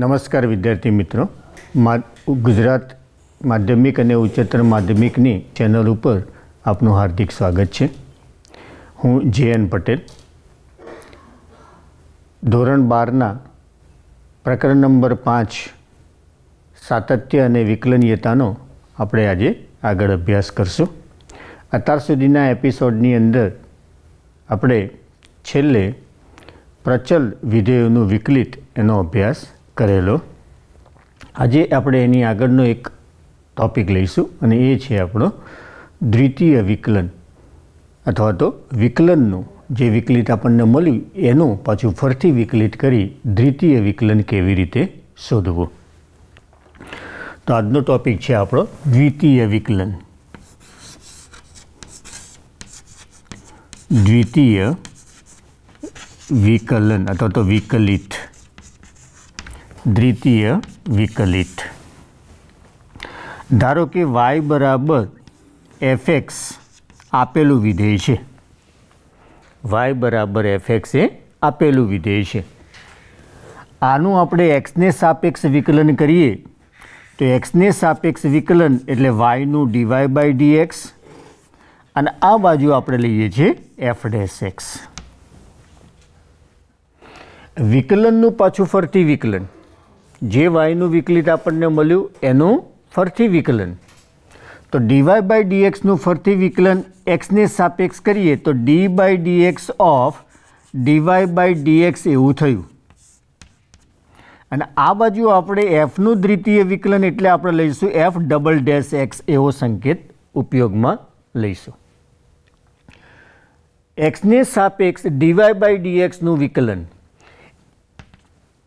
નમસ્કાર વિદ્યાર્થી મિત્રો ગુજરાત માધ્યમિક અને ઉચ્ચતર માધ્યમિકની ચેનલ ઉપર આપનું હાર્દિક સ્વાગત છે હું જે એન પટેલ ધોરણ બારના પ્રકરણ નંબર પાંચ સાતત્ય અને વિકલનીયતાનો આપણે આજે આગળ અભ્યાસ કરશું અત્યાર સુધીના એપિસોડની અંદર આપણે છેલ્લે પ્રચલ વિધેયોનું વિકલિત એનો અભ્યાસ કરેલો આજે આપણે એની આગળનો એક ટૉપિક લઈશું અને એ છે આપણો દ્વિતીય વિકલન અથવા તો વિકલનનું જે વિકલિત આપણને મળ્યું એનું પાછું ફરીથી વિકલિત કરી દ્વિતીય વિકલન કેવી રીતે શોધવું તો આજનો ટૉપિક છે આપણો દ્વિતીય વિકલન દ્વિતીય વિકલન અથવા તો વિકલિત દ્વિતીય વિકલિત ધારો કે વાય બરાબર એફએક્સ આપેલું વિધેય છે વાય બરાબર એફએક્સ એ આપેલું વિધેય છે આનું આપણે એક્સને સાપેક્ષ વિકલન કરીએ તો એક્સને સાપેક્ષ વિકલન એટલે વાયનું ડીવાય બાય ડીએક્સ અને આ બાજુ આપણે લઈએ છીએ એફ ડેસ એક્સ વિકલનનું પાછું ફરતી વિકલન જે વાયનું વિકલિત આપણને મળ્યું એનું ફરથી વિકલન તો ડીવાય બાય ડીએક્સનું ફરથી વિકલન એક્સને સાપેક્ષ કરીએ તો D by D X of D Y by D X એવું થયું અને આ બાજુ આપણે એફનું દ્વિતીય વિકલન એટલે આપણે લઈશું એફ ડબલ ડેશ એક્સ એવો સંકેત ઉપયોગમાં લઈશું એક્સને સાપેક્ષ ડીવાય બાય ડીએક્સનું વિકલન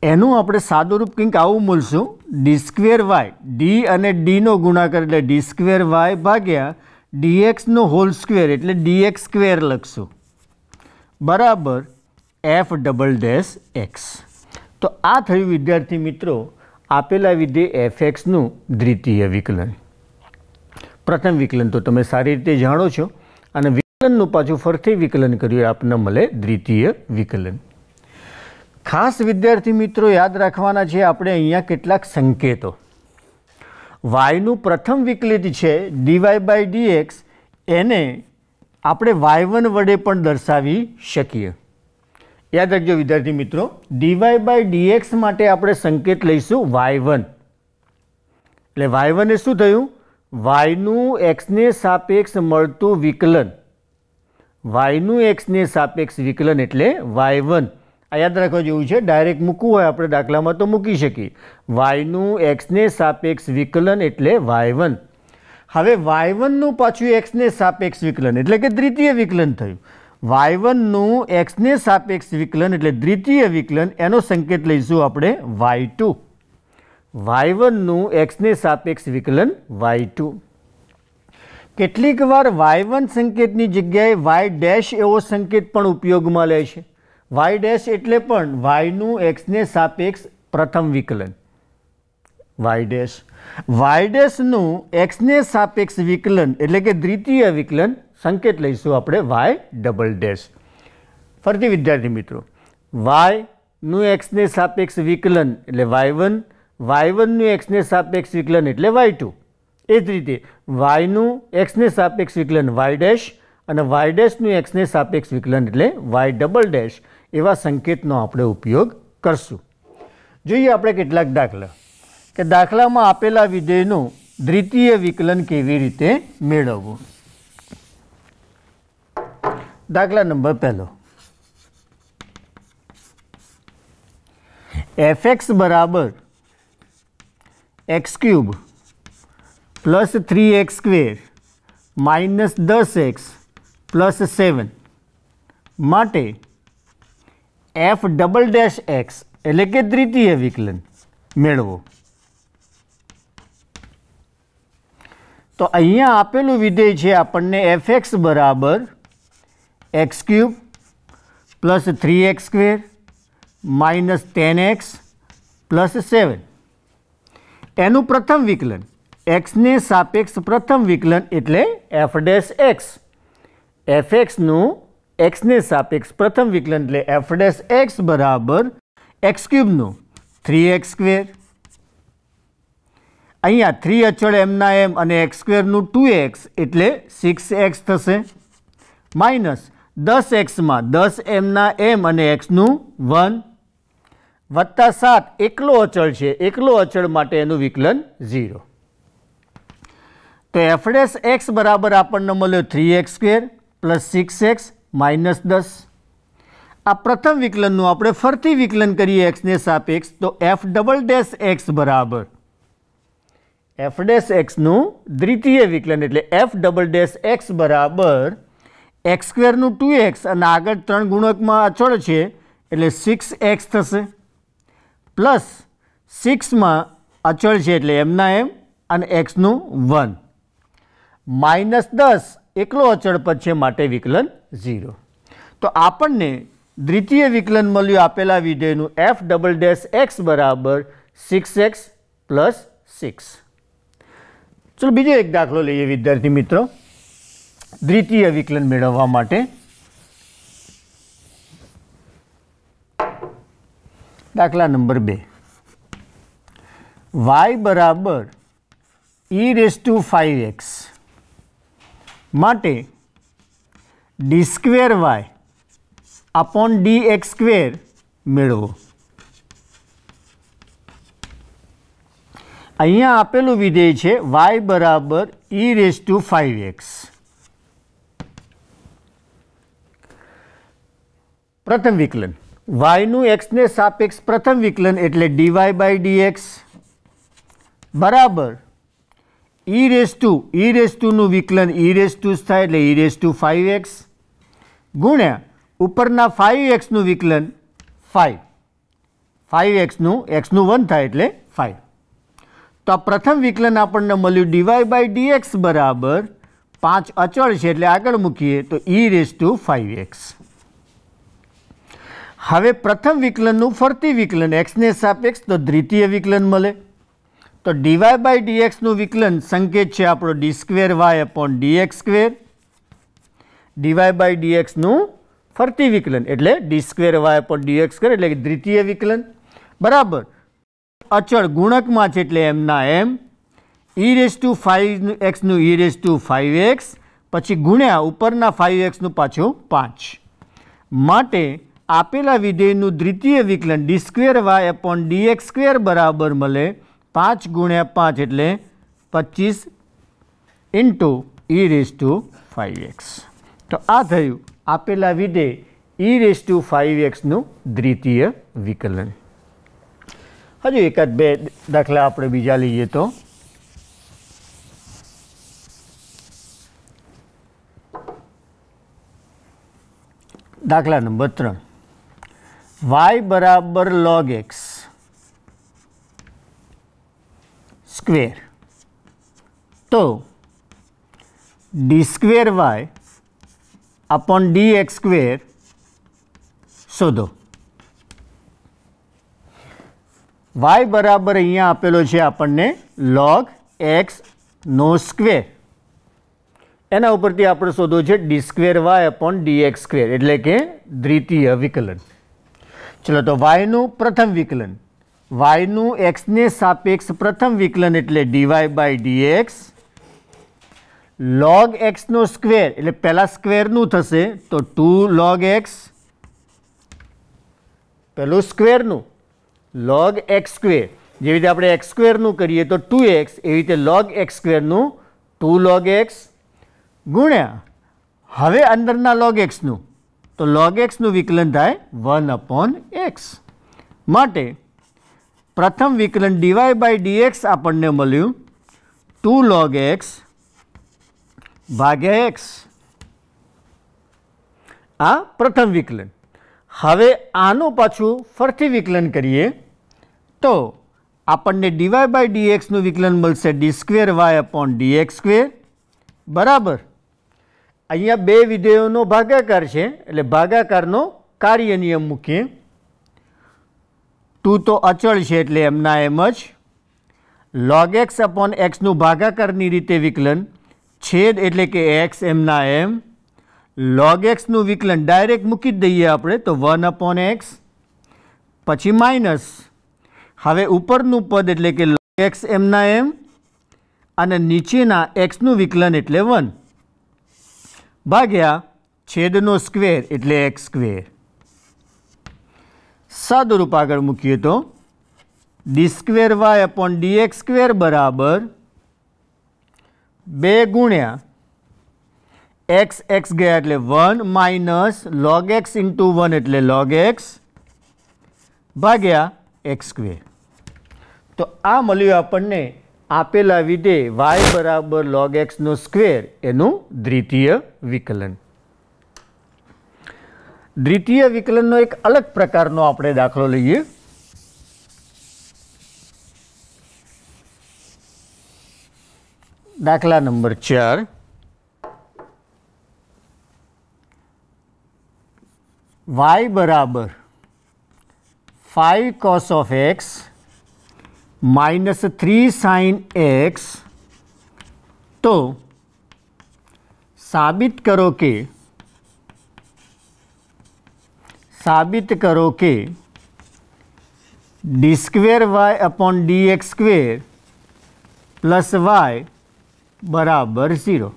એનું આપણે સાદુરૂપ કંઈક આવું મૂલશું ડી સ્ક્વેર વાય ડી અને ડીનો ગુણાકાર એટલે ડી સ્ક્વેર વાય ભાગ્યા ડીએક્સનો હોલ સ્ક્વેર એટલે ડીએક્સ સ્ક્વેર લખશું બરાબર એફ ડબલ ડેશ એક્સ તો આ થયું વિદ્યાર્થી મિત્રો આપેલા વિધે એફ એક્સનું દ્વિતીય વિકલન પ્રથમ વિકલન તો તમે સારી રીતે જાણો છો અને વિકલનનું પાછું ફરીથી વિકલન કર્યું આપને મળે દ્વિતીય વિકલન ખાસ વિદ્યાર્થી મિત્રો યાદ રાખવાના છે આપણે અહીંયા કેટલાક સંકેતો વાયનું પ્રથમ વિકલિત છે ડીવાય બાય ડીએક્સ એને આપણે વાય વન વડે પણ દર્શાવી શકીએ યાદ રાખજો વિદ્યાર્થી મિત્રો ડીવાય બાય ડીએક્સ માટે આપણે સંકેત લઈશું વાય વન એટલે વાય વન એ શું થયું વાયનું એક્સને સાપેક્ષ મળતું વિકલન વાયનું એક્સને સાપેક્ષ વિકલન એટલે વાય વન આ યાદ રાખવા જેવું છે ડાયરેક્ટ મૂકવું હોય આપણે દાખલામાં તો મૂકી શકીએ વાયનું એક્સને સાપેક્ષ વિકલન એટલે વાય વન હવે વાય વનનું પાછું એક્સને સાપેક્ષ વિકલન એટલે કે દ્વિતીય વિકલન થયું વાય વનનું એક્સને સાપેક્ષ વિકલન એટલે દ્વિતીય વિકલન એનો સંકેત લઈશું આપણે વાય ટુ વાય વનનું એક્સને સાપેક્ષ વિકલન વાય ટુ કેટલીક વાર વાય વન સંકેતની જગ્યાએ વાય ડેશ એવો સંકેત પણ ઉપયોગમાં લે છે વાય ડેશ એટલે પણ વાયનું એક્સને સાપેક્ષ પ્રથમ વિકલન વાય ડેશ વાય ડેશનું એક્સને સાપેક્ષ વિકલન એટલે કે દ્વિતીય વિકલન સંકેત લઈશું આપણે વાય ડબલ ડેશ ફરતી વિદ્યાર્થી મિત્રો વાયનું એક્સને સાપેક્ષ વિકલન એટલે વાય વન વાય વનનું એક્સને સાપેક્ષ વિકલન એટલે વાય ટુ એ જ રીતે વાયનું એક્સને સાપેક્ષ વિકલન વાય ડેશ અને વાય ડેશનું એક્સને સાપેક્ષ વિકલન એટલે વાય ડબલ ડેશ એવા સંકેતનો આપણે ઉપયોગ કરશું જોઈએ આપણે કેટલાક દાખલા કે દાખલામાં આપેલા વિધેયનું દ્વિતીય વિકલન કેવી રીતે મેળવવું દાખલા નંબર પહેલો એફ એક્સ બરાબર X cube plus three X square minus દસ એક્સ પ્લસ સેવન માટે એફ ડબલ ડેશ એક્સ એટલે કે દ્વિતીય વિકલન મેળવો તો અહીંયા આપેલું વિધેય છે આપણને એફ એક્સ બરાબર X cube plus three X square minus ten X plus seven એનું પ્રથમ વિકલન એક્સને સાપેક્ષ પ્રથમ વિકલન એટલે એફ ડેશ એક્સ એફ એક્સનું એક્સને સાપેક્ષ પ્રથમ વિકલન એટલે એફડેસ એક્સ બરાબર એક્સ ક્યુબનું થ્રી એક્સ સ્ક્વેર અહીંયા થ્રી અચળ એમના એમ અને એક્સ સ્ક્વેરનું ટુ એક્સ એટલે સિક્સ એક્સ થશે માઇનસ દસ એક્સમાં દસ એમના એમ અને એક્સનું વન વત્તા સાત એકલો અચળ છે એકલો અચળ માટે એનું વિકલન ઝીરો તો એફડેસ એક્સ બરાબર આપણને મળ્યો three X square plus six X minus દસ આ પ્રથમ વિકલનનું આપણે ફરતી વિકલન કરીએ એક્સને સાપેક્ષ તો એફ ડબલ ડેશ એક્સ બરાબર એફ ડેશ એક્સનું દ્વિતીય વિકલન એટલે એફ ડબલ ડેશ એક્સ બરાબર એક્સ સ્ક્વેરનું ટુ એક્સ અને આગળ ત્રણ ગુણકમાં અચળ છે એટલે સિક્સ એક્સ થશે પ્લસ સિક્સમાં અચળ છે એટલે એમના એમ અને એક્સનું વન માઇનસ દસ એકલો અચળ પદ છે માટે વિકલન ઝીરો તો આપણને દ્વિતીય વિકલન મળ્યું આપેલા વિધેયનું એફ ડબલ ડેશ એક્સ બરાબર સિક્સ એક્સ પ્લસ સિક્સ ચલો બીજો એક દાખલો લઈએ વિદ્યાર્થી મિત્રો દ્વિતીય વિકલન મેળવવા માટે દાખલા નંબર બે વાય બરાબર E raise to five X માટે D square Y upon D x square મેળવો અહીંયા આપેલું વિધેય છે વાય બરાબર E raise to five X પ્રથમ વિકલન વાયનું એક્સને સાપેક્ષ પ્રથમ વિકલન એટલે ડીવાય બાય ડીએક્સ બરાબર E raise to E raise ટુનું વિકલન ઈ રેસ ટુ થાય એટલે E raise to five X ગુણ્યા ઉપરના ફાઇવ એક્સનું વિકલન ફાઇવ ફાઇવ એક્સનું એક્સનું વન થાય એટલે ફાઇવ તો આ પ્રથમ વિકલન આપણને મળ્યું ડીવાય બાય ડીએક્સ બરાબર પાંચ અચળ છે એટલે આગળ મૂકીએ તો E raise to five X હવે પ્રથમ વિકલનનું ફરતી વિકલન એક્સને સાપેક્ષ તો દ્વિતીય વિકલન મળે તો ડીવાય બાય ડીએક્સનું વિકલન સંકેત છે આપણો D square Y upon dx square D Y by ડીએક્સનું ફરતી વિકલન એટલે ડી સ્ક્વેર વાય પર ડીએક્સ સ્ક્વેર એટલે દ્વિતીય વિકલન બરાબર અચળ ગુણકમાં છે એટલે એમના એમ ઈ રેસ ટુ ફાઈવ એક્સનું ઈ રેસ ટુ ફાઈવ એક્સ પછી ગુણ્યા ઉપરના ફાઈવ એક્સનું પાછું પાંચ માટે આપેલા વિધેયનું દ્વિતીય વિકલન D square Y upon dx square બરાબર મળે પાંચ ગુણ્યા પાંચ એટલે પચીસ into E raise to five X તો આ થયું આપેલા વિધે ઈ રેસ ટુ ફાઇવ એક્સનું દ્વિતીય વિકલન હજુ એકાદ બે દાખલા આપણે બીજા લઈએ તો દાખલા નંબર ત્રણ વાય બરાબર લોગ એક્સ સ્ક્વેર તો D square Y upon D X square શોધો વાય બરાબર અહીંયા આપેલો છે આપણને લોગ એક્સ નો સ્ક્વેર એના ઉપરથી આપણે શોધો છે D square Y upon D x square એટલે કે દ્વિતીય વિકલન ચલો તો વાયનું પ્રથમ વિકલન વાયનું એક્સને સાપેક્ષ પ્રથમ વિકલન એટલે ડીવાય બાય ડીએક્સ લોગ એક્સનો સ્ક્વેર એટલે પહેલાં સ્ક્વેરનું થશે તો ટુ લોગ એક્સ પેલું સ્ક્વેરનું લોગ એક્સ સ્ક્વેર જેવી રીતે આપણે એક્સ સ્ક્વેરનું કરીએ તો ટુ એક્સ એવી રીતે લોગ એક્સ સ્ક્વેરનું ટુ લોગ એક્સ ગુણ્યા હવે અંદરના લોગ એક્સનું તો લોગ એક્સનું વિકલન થાય વન અપોન એક્સ માટે પ્રથમ વિકલન ડીવાય બાય ડીએક્સ આપણને મળ્યું ટુ લોગ એક્સ ભાગ્યા એક્સ આ પ્રથમ વિકલન હવે આનું પાછું ફરતી વિકલન કરીએ તો આપણને ડીવાય બાય ડીએક્સનું વિકલન મળશે D square Y upon dx square બરાબર અહીંયા બે વિધેયોનો ભાગાકાર છે એટલે ભાગાકારનો કાર્ય નિયમ મૂકીએ ટુ તો અચળ છે એટલે એમના એમ જ લોગ એક્સ અપોન એક્સનું ભાગાકારની રીતે વિકલન છેદ એટલે કે એક્સ એમના એમ લોગ એક્સનું વિકલન ડાયરેક્ટ મૂકી જ દઈએ આપણે તો વન અપોન એક્સ પછી માઇનસ હવે ઉપરનું પદ એટલે કે લોગ એક્સ એમના એમ અને નીચેના એક્સનું વિકલન એટલે વન ભાગ્યા છેદનો સ્ક્વેર એટલે એક્સ સ્ક્વેર સાદુરૂપ આગળ મૂકીએ તો D square Y upon D x square બરાબર બે ગુણ્યા એક્સ એક્સ ગયા એટલે one minus log x into one એટલે લોગ એક્સ ભાગ્યા એક્સ સ્ક્વેર તો આ મળ્યું આપણને આપેલા વિધે વાય બરાબર લોગ એક્સનો સ્ક્વેર એનું દ્વિતીય વિકલન દ્વિતીય વિકલનનો એક અલગ પ્રકારનો આપણે દાખલો લઈએ दाखला नंबर चार y बराबर five cos of x minus three sine x तो साबित करो के साबित करो के d square y upon d x square plus y બરાબર ઝીરો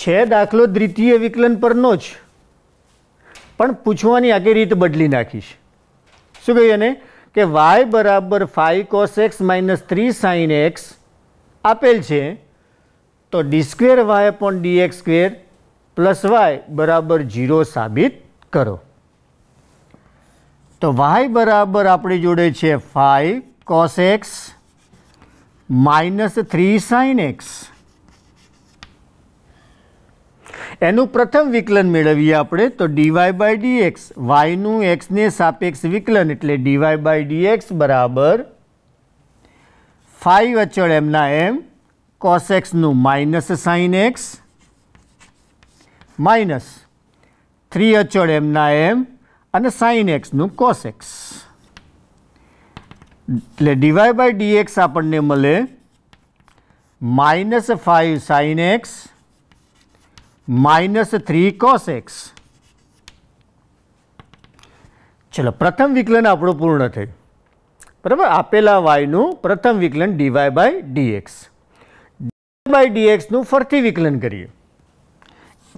છે દાખલો દ્વિતીય વિકલન પરનો જ પણ પૂછવાની આખી રીત બદલી નાખીશ શું કહીએ ને કે વાય બરાબર five cos x minus three sine x આપેલ છે તો ડી સ્ક્વેર વાય પણ d x square plus y બરાબર ઝીરો સાબિત કરો તો વાય બરાબર આપણી જોડે છે five cos x minus three sine x એનું પ્રથમ વિકલન મેળવીએ આપણે તો ડીવાય બાય ડીએક્સ વાયનું એક્સને સાપેક્ષ વિકલન એટલે ડીવાય બાય ડીએક્સ બરાબર ફાઈવ અચળ એમના એમ કોસ એક્સનું minus sine x minus three અચળ એમના એમ અને સાઇન એક્સનું કોસ એક્સ એટલે ડીવાય બાય ડીએક્સ આપણને મળે minus five sine x minus three cos x ચલો પ્રથમ વિકલન આપણું પૂર્ણ થયું બરાબર આપેલા વાયનું પ્રથમ વિકલન ડીવાય બાય ડીએક્સ બાય ડીએક્સનું ફરતી વિકલન કરીએ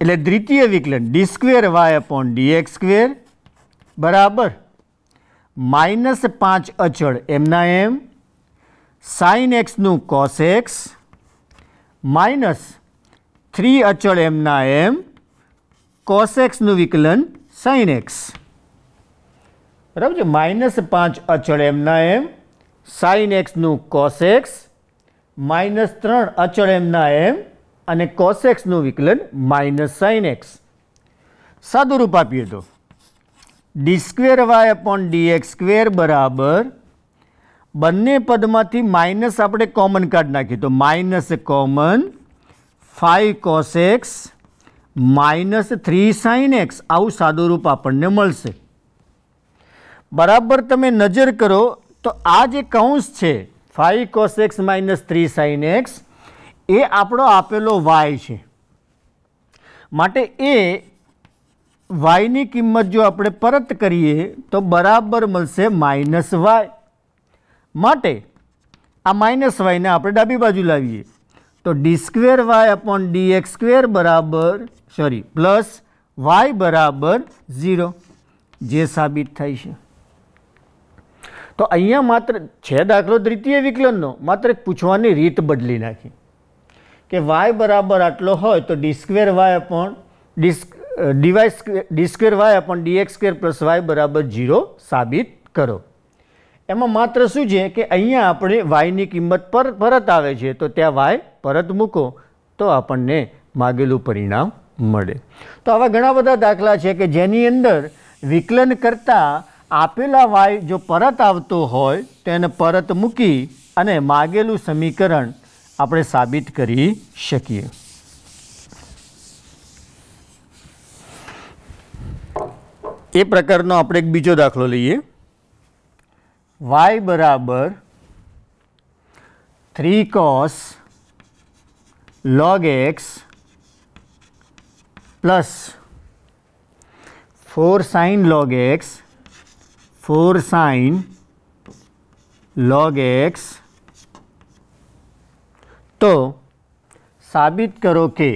એટલે દ્વિતીય વિકલન D square Y upon dx square બરાબર માઇનસ પાંચ અચળ એમના એમ સાઇન એક્સનું કોસ એક્સ માઇનસ થ્રી અચળ એમના એમ કોસ એક્સનું વિકલન સાઇન એક્સ બરાબર છે માઇનસ પાંચ અચળ એમના એમ સાઇન એક્સનું કોસ એક્સ માઇનસ ત્રણ અચળ એમના એમ અને કોસ એક્સનું વિકલન માઇનસ સાઇન એક્સ સાદું રૂપ આપીએ તો D square Y upon dx square બરાબર બંને પદમાંથી માઇનસ આપણે કોમન કાર્ડ નાખીએ તો minus common five cos x minus three sine x આવું સાદું રૂપ આપણને મળશે બરાબર તમે નજર કરો તો આ જે કૌંસ છે five cos x minus three sine x એ આપણો આપેલો વાય છે માટે એ વાયની કિંમત જો આપણે પરત કરીએ તો બરાબર મળશે માઇનસ વાય માટે આ માઇનસ વાયને આપણે ડાબી બાજુ લાવીએ તો D square Y upon D x square બરાબર સોરી પ્લસ વાય બરાબર ઝીરો જે સાબિત થાય છે તો અહીંયા માત્ર છે દાખલો દ્વિતીય વિકલનનો માત્ર પૂછવાની રીત બદલી નાખી કે વાય બરાબર આટલો હોય તો D square Y upon disk d y d square Y upon dx square plus y બરાબર ઝીરો સાબિત કરો એમાં માત્ર શું છે કે અહીંયા આપણે વાયની કિંમત પર પરત આવે છે તો ત્યાં વાય પરત મૂકો તો આપણને માગેલું પરિણામ મળે તો આવા ઘણા બધા દાખલા છે કે જેની અંદર વિકલન કરતાં આપેલા વાય જો પરત આવતો હોય તેને પરત મૂકી અને માગેલું સમીકરણ આપણે સાબિત કરી શકીએ ए प्रकार एक बीजो दाखिल लीए वाय बराबर three cos log x plus four sine log x four sine log x तो साबित करो के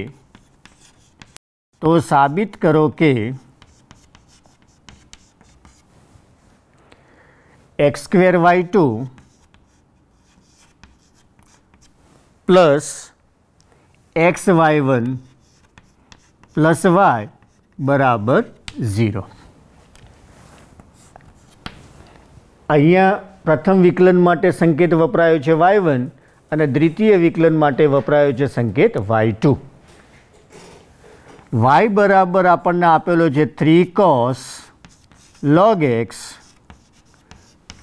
तो साबित करो के x square y two plus x y one plus y બરાબર ઝીરો અહીંયા પ્રથમ વિકલન માટે સંકેત વપરાયો છે વાય વન અને દ્વિતીય વિકલન માટે વપરાયો છે સંકેત વાય ટુ વાય બરાબર આપણને આપેલો છે three cos log x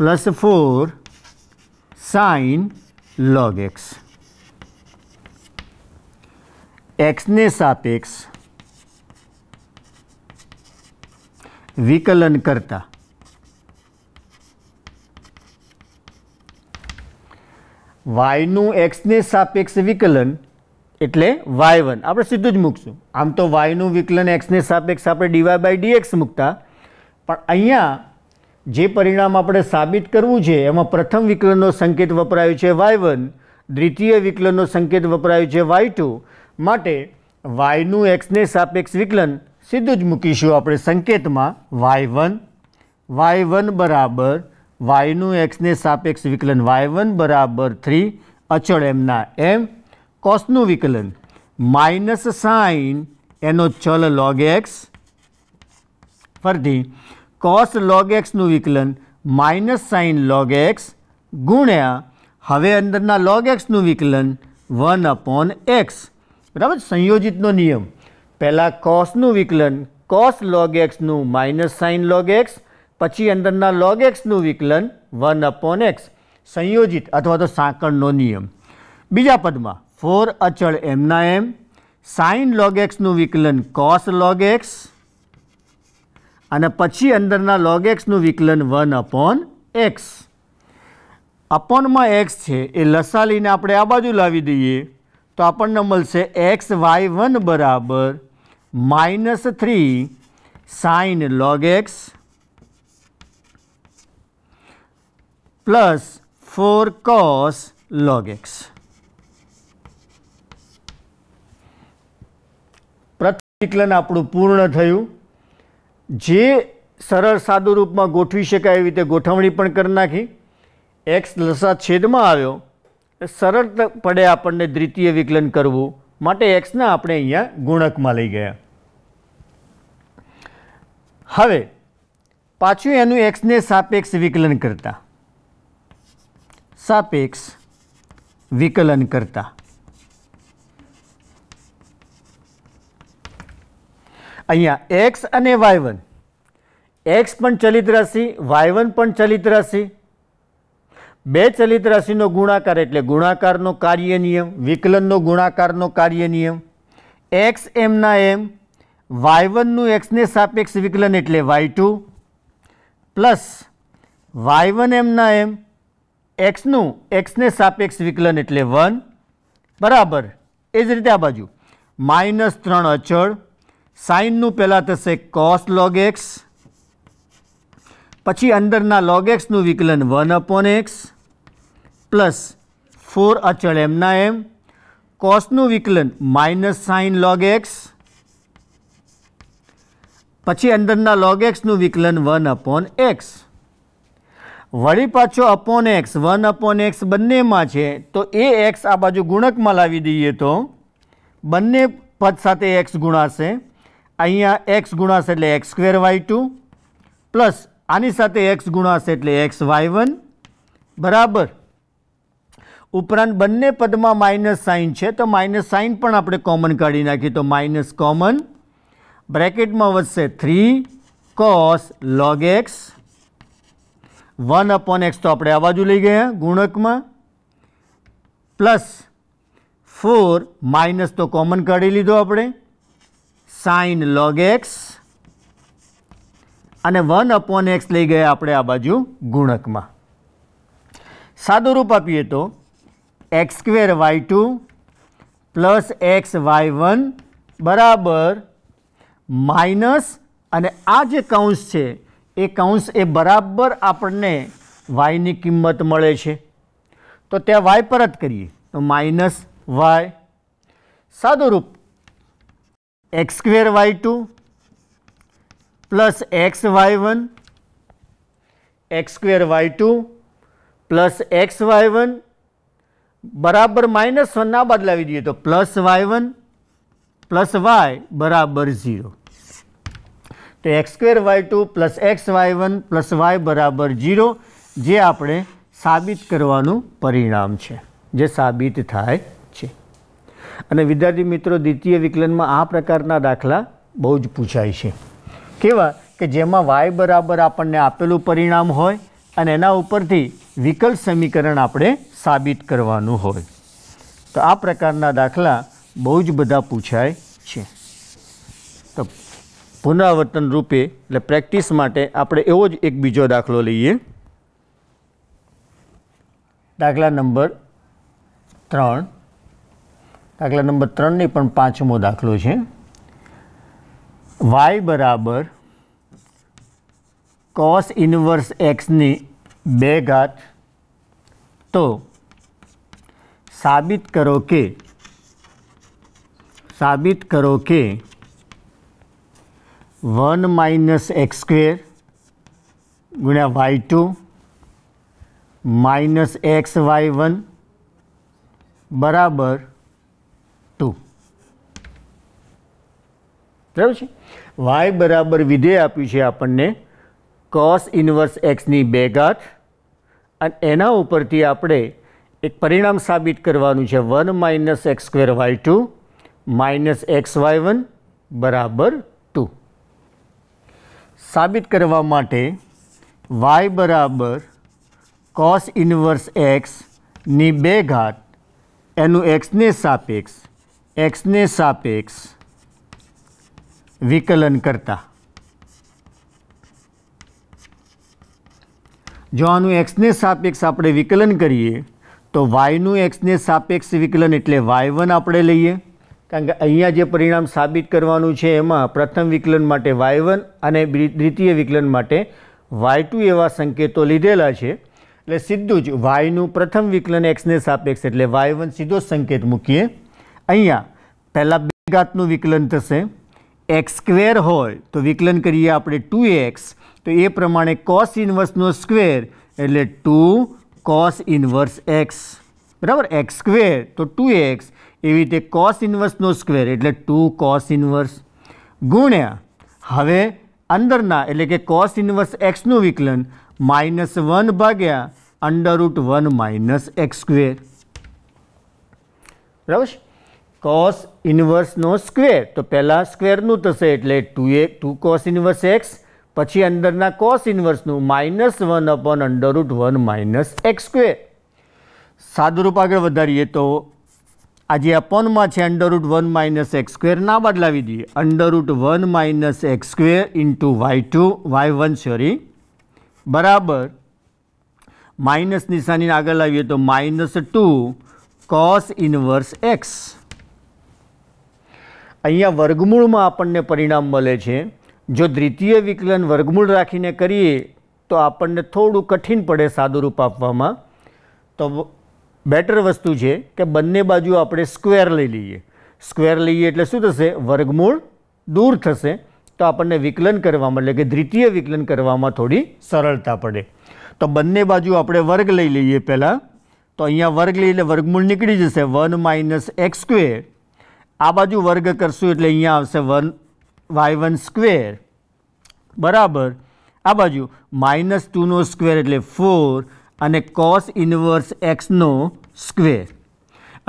plus 4 sin log x એક્સને સાપેક્ષ વિકલન કરતા વાયનું એક્સને સાપેક્ષ વિકલન એટલે વાય વન આપણે સીધું જ મૂકશું આમ તો વાયનું વિકલન એક્સને સાપેક્ષ આપણે ડીવાય બાય ડીએક્સ મૂકતા પણ અહીંયા જે પરિણામ આપણે સાબિત કરવું છે એમાં પ્રથમ વિકલનનો સંકેત વપરાયો છે વાય વન દ્વિતીય વિકલનનો સંકેત વપરાયો છે વાય ટુ માટે વાયનું એક્સને સાપેક્ષ વિકલન સીધું જ મૂકીશું આપણે સંકેતમાં વાય વન વાય વન બરાબર વાયનું એક્સને સાપેક્ષ વિકલન વાય વન બરાબર થ્રી અચળ એમના એમ કોસનું વિકલન માઇનસ સાઇન એનો ચલ લોગ એક્સ ફરીથી કોસ લોગ એક્સનું વિકલન માઇનસ સાઇન લોગ એક્સ ગુણ્યા હવે અંદરના લોગ એક્સનું વિકલન વન અપોન એક્સ બરાબર સંયોજિતનો નિયમ પહેલાં કોસનું વિકલન કોસ લોગ એક્સનું માઇનસ સાઇન લોગ એક્સ પછી અંદરના લોગ એક્સનું વિકલન વન અપોન એક્સ સંયોજિત અથવા તો સાંકળનો નિયમ બીજા પદમાં ફોર અચળ એમના એમ સાઇન લોગ એક્સનું વિકલન કોસ લોગ એક્સ અને પછી અંદરના લોગ એક્સનું વિકલન વન અપોન એક્સ અપોનમાં એક્સ છે એ લસાલીને આપણે આ બાજુ લાવી દઈએ તો આપણને મળશે એક્સ વાય વન બરાબર minus three sine log x plus four cos log x પ્રથમ વિકલન આપણું પૂર્ણ થયું જે સરળ સાદું રૂપમાં ગોઠવી શકાય એવી રીતે ગોઠવણી પણ કરી નાખી એક્સ લસા છેદમાં આવ્યો સરળ પડે આપણને દ્વિતીય વિકલન કરવું માટે એક્સના આપણે અહીંયા ગુણકમાં લઈ ગયા હવે પાછું એનું એક્સને સાપેક્ષ વિકલન કરતા સાપેક્ષ વિકલન કરતા અહીંયા એક્સ અને વાય વન એક્સ પણ ચલિત રાશિ વાય વન પણ ચલિત રાશિ બે ચલિત રાશિનો ગુણાકાર એટલે ગુણાકારનો કાર્ય નિયમ વિકલનનો ગુણાકારનો કાર્ય નિયમ એક્સ એમના એમ વાય વનનું એક્સને સાપેક્ષ વિકલન એટલે y two plus y one એમના એમ એક્સનું એક્સને સાપેક્ષ વિકલન એટલે વન બરાબર એ જ રીતે આ બાજુ માઇનસ ત્રણ અચળ સાઇનનું પહેલાં થશે કોસ લોગ એક્સ પછી અંદરના લોગ એક્સનું વિકલન one upon x plus four અચળ એમના એમ કોસનું વિકલન માઇનસ સાઇન લોગ એક્સ પછી અંદરના લોગ એક્સનું વિકલન વન અપોન એક્સ વળી પાછો upon x one upon x બંનેમાં છે તો એ એક્સ આ બાજુ ગુણકમાં લાવી દઈએ તો બંને પદ સાથે એક્સ ગુણાશે અહીંયા એક્સ ગુણાશ એટલે x square y two plus આની સાથે એક્સ ગુણાશ એટલે એક્સ વાય વન બરાબર ઉપરાંત બંને પદમાં માઇનસ સાઇન છે તો માઇનસ સાઇન પણ આપણે કોમન કાઢી નાખીએ તો માઇનસ કોમન બ્રેકેટમાં વધશે three cos log x one upon x તો આપણે આ બાજુ લઈ ગયા ગુણકમાં પ્લસ ફોર માઇનસ તો કોમન કાઢી લીધો આપણે સાઇન લોગ એક્સ અને વન અપોન એક્સ લઈ ગયા આપણે આ બાજુ ગુણકમાં સાદું રૂપ આપીએ તો x square y two plus x y one બરાબર માઇનસ અને આ જે કૌંસ છે એ કૌંસ એ બરાબર આપણને વાયની કિંમત મળે છે તો ત્યાં વાય પરત કરીએ તો માઇનસ વાય સાદું રૂપ x square y two plus x y one x square y two plus x y one બરાબર માઇનસ વન ના બદલાવી દઈએ તો plus y one plus y બરાબર ઝીરો તો x square y two plus x y one plus y બરાબર zero જે આપણે સાબિત કરવાનું પરિણામ છે જે સાબિત થાય અને વિદ્યાર્થી મિત્રો દ્વિતીય વિકલનમાં આ પ્રકારના દાખલા બહુ જ પૂછાય છે કેવા કે જેમાં વાય બરાબર આપણને આપેલું પરિણામ હોય અને એના ઉપરથી વિકલ સમીકરણ આપણે સાબિત કરવાનું હોય તો આ પ્રકારના દાખલા બહુ જ બધા પૂછાય છે તો પુનરાવર્તન રૂપે એટલે પ્રેક્ટિસ માટે આપણે એવો જ એક બીજો દાખલો લઈએ દાખલા નંબર ત્રણ દાખલા નંબર ત્રણની પણ પાંચમો દાખલો છે વાય બરાબર કોસ ઇનવર્સ એક્સની બે ઘાત તો સાબિત કરો કે સાબિત કરો કે વન માઇનસ એક્સ સ્ક્વેર ગુણ્યા y two minus x y one બરાબર ટુ બરાબર છે વાય બરાબર વિધેય આપ્યું છે આપણને કોસ ઇન્વર્સ એક્સની બે ઘાત અને એના ઉપરથી આપણે એક પરિણામ સાબિત કરવાનું છે one minus x square y two minus x y one બરાબર ટુ સાબિત કરવા માટે વાય બરાબર કોસ ઇન્વર્સ એક્સની બે ઘાત એનું એક્સને સાપેક્ષ એક્સને સાપેક્ષ વિકલન કરતા જો આનું એક્સને સાપેક્ષ આપણે વિકલન કરીએ તો વાયનું એક્સને સાપેક્ષ વિકલન એટલે વાય વન આપણે લઈએ કારણ કે અહીંયા જે પરિણામ સાબિત કરવાનું છે એમાં પ્રથમ વિકલન માટે વાય વન અને દ્વિતીય વિકલન માટે વાય ટુ એવા સંકેતો લીધેલા છે એટલે સીધું જ વાયનું પ્રથમ વિકલન એક્સને સાપેક્ષ એટલે વાય વન સીધો સંકેત મૂકીએ અહીંયા પહેલા બે ઘાત નું વિકલન થશે x² હોય તો વિકલન કરીએ આપણે 2x તો એ પ્રમાણે cos⁻¹ નો સ્ક્વેર એટલે 2 cos⁻¹ x બરાબર x² તો 2x એવી રીતે cos⁻¹ નો સ્ક્વેર એટલે 2 cos⁻¹ ગુણ્યા હવે અંદર ના એટલે કે cos⁻¹ x નું વિકલન -1 / √1 - x² બરાબર કોસ ઇન્વર્સનો સ્ક્વેર તો પહેલાં સ્ક્વેરનું થશે એટલે ટુ એ ટુ કોસ ઇન્વર્સ એક્સ પછી અંદરના કોસ ઇન્વર્સનું minus one upon under root one minus x square સાદુરૂપ આગળ વધારીએ તો આજે જે અપોનમાં છે under root one minus x square ના બદલાવી દઈએ under root one minus x square into y two y one sorry બરાબર માઇનસ નિશાની આગળ લાવીએ તો minus two cos inverse x અહીંયા વર્ગમૂળમાં આપણને પરિણામ મળે છે જો દ્વિતીય વિકલન વર્ગમૂળ રાખીને કરીએ તો આપણને થોડું કઠિન પડે સાદુરૂપ આપવામાં તો બેટર વસ્તુ છે કે બંને બાજુ આપણે સ્ક્વેર લઈ લઈએ સ્ક્વેર લઈએ એટલે શું થશે વર્ગમૂળ દૂર થશે તો આપણને વિકલન કરવામાં એટલે કે દ્વિતીય વિકલન કરવામાં થોડી સરળતા પડે તો બંને બાજુ આપણે વર્ગ લઈ લઈએ પહેલાં તો અહીંયા વર્ગ લઈ એટલે વર્ગમૂળ નીકળી જશે વન માઇનસ એક્સ સ્ક્વેર આ બાજુ વર્ગ કરશું એટલે અહીંયા આવશે વન વાય વન સ્ક્વેર બરાબર આ બાજુ માઇનસ ટુનો સ્ક્વેર એટલે ફોર અને કોસ ઇન્વર્સ એક્સનો સ્ક્વેર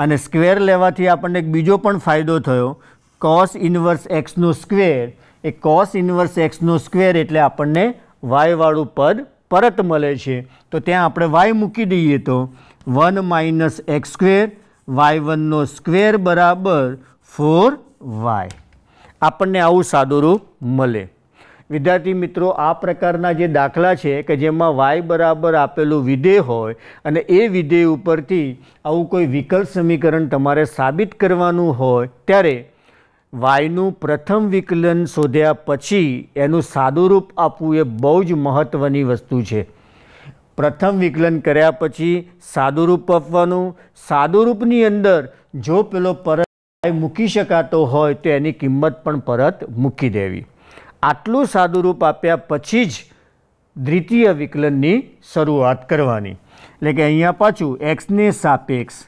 અને સ્ક્વેર લેવાથી આપણને એક બીજો પણ ફાયદો થયો કોસ ઇન્વર્સ એક્સનો સ્ક્વેર એ કોસ ઇન્વર્સ એક્સનો સ્ક્વેર એટલે આપણને વાયવાળું પદ પરત મળે છે તો ત્યાં આપણે વાય મૂકી દઈએ તો one minus x square y વનનો સ્ક્વેર બરાબર ફોર વાય આપણને આવું સાદુરૂપ મળે વિદ્યાર્થી મિત્રો આ પ્રકારના જે દાખલા છે કે જેમાં વાય બરાબર આપેલું વિધેય હોય અને એ વિધેય ઉપરથી આવું કોઈ વિકલ્પ સમીકરણ તમારે સાબિત કરવાનું હોય ત્યારે વાયનું પ્રથમ વિકલન શોધ્યા પછી એનું સાદુરૂપ આપવું એ બહુ જ મહત્ત્વની વસ્તુ છે પ્રથમ વિકલન કર્યા પછી સાદુરૂપ આપવાનું સાદુરૂપની અંદર જો પેલો પર મૂકી શકાતો હોય તો એની કિંમત પણ પરત મૂકી દેવી આટલું સાદુરૂપ આપ્યા પછી જ દ્વિતીય વિકલનની શરૂઆત કરવાની એટલે કે અહીંયા પાછું એક્સને સાપેક્ષ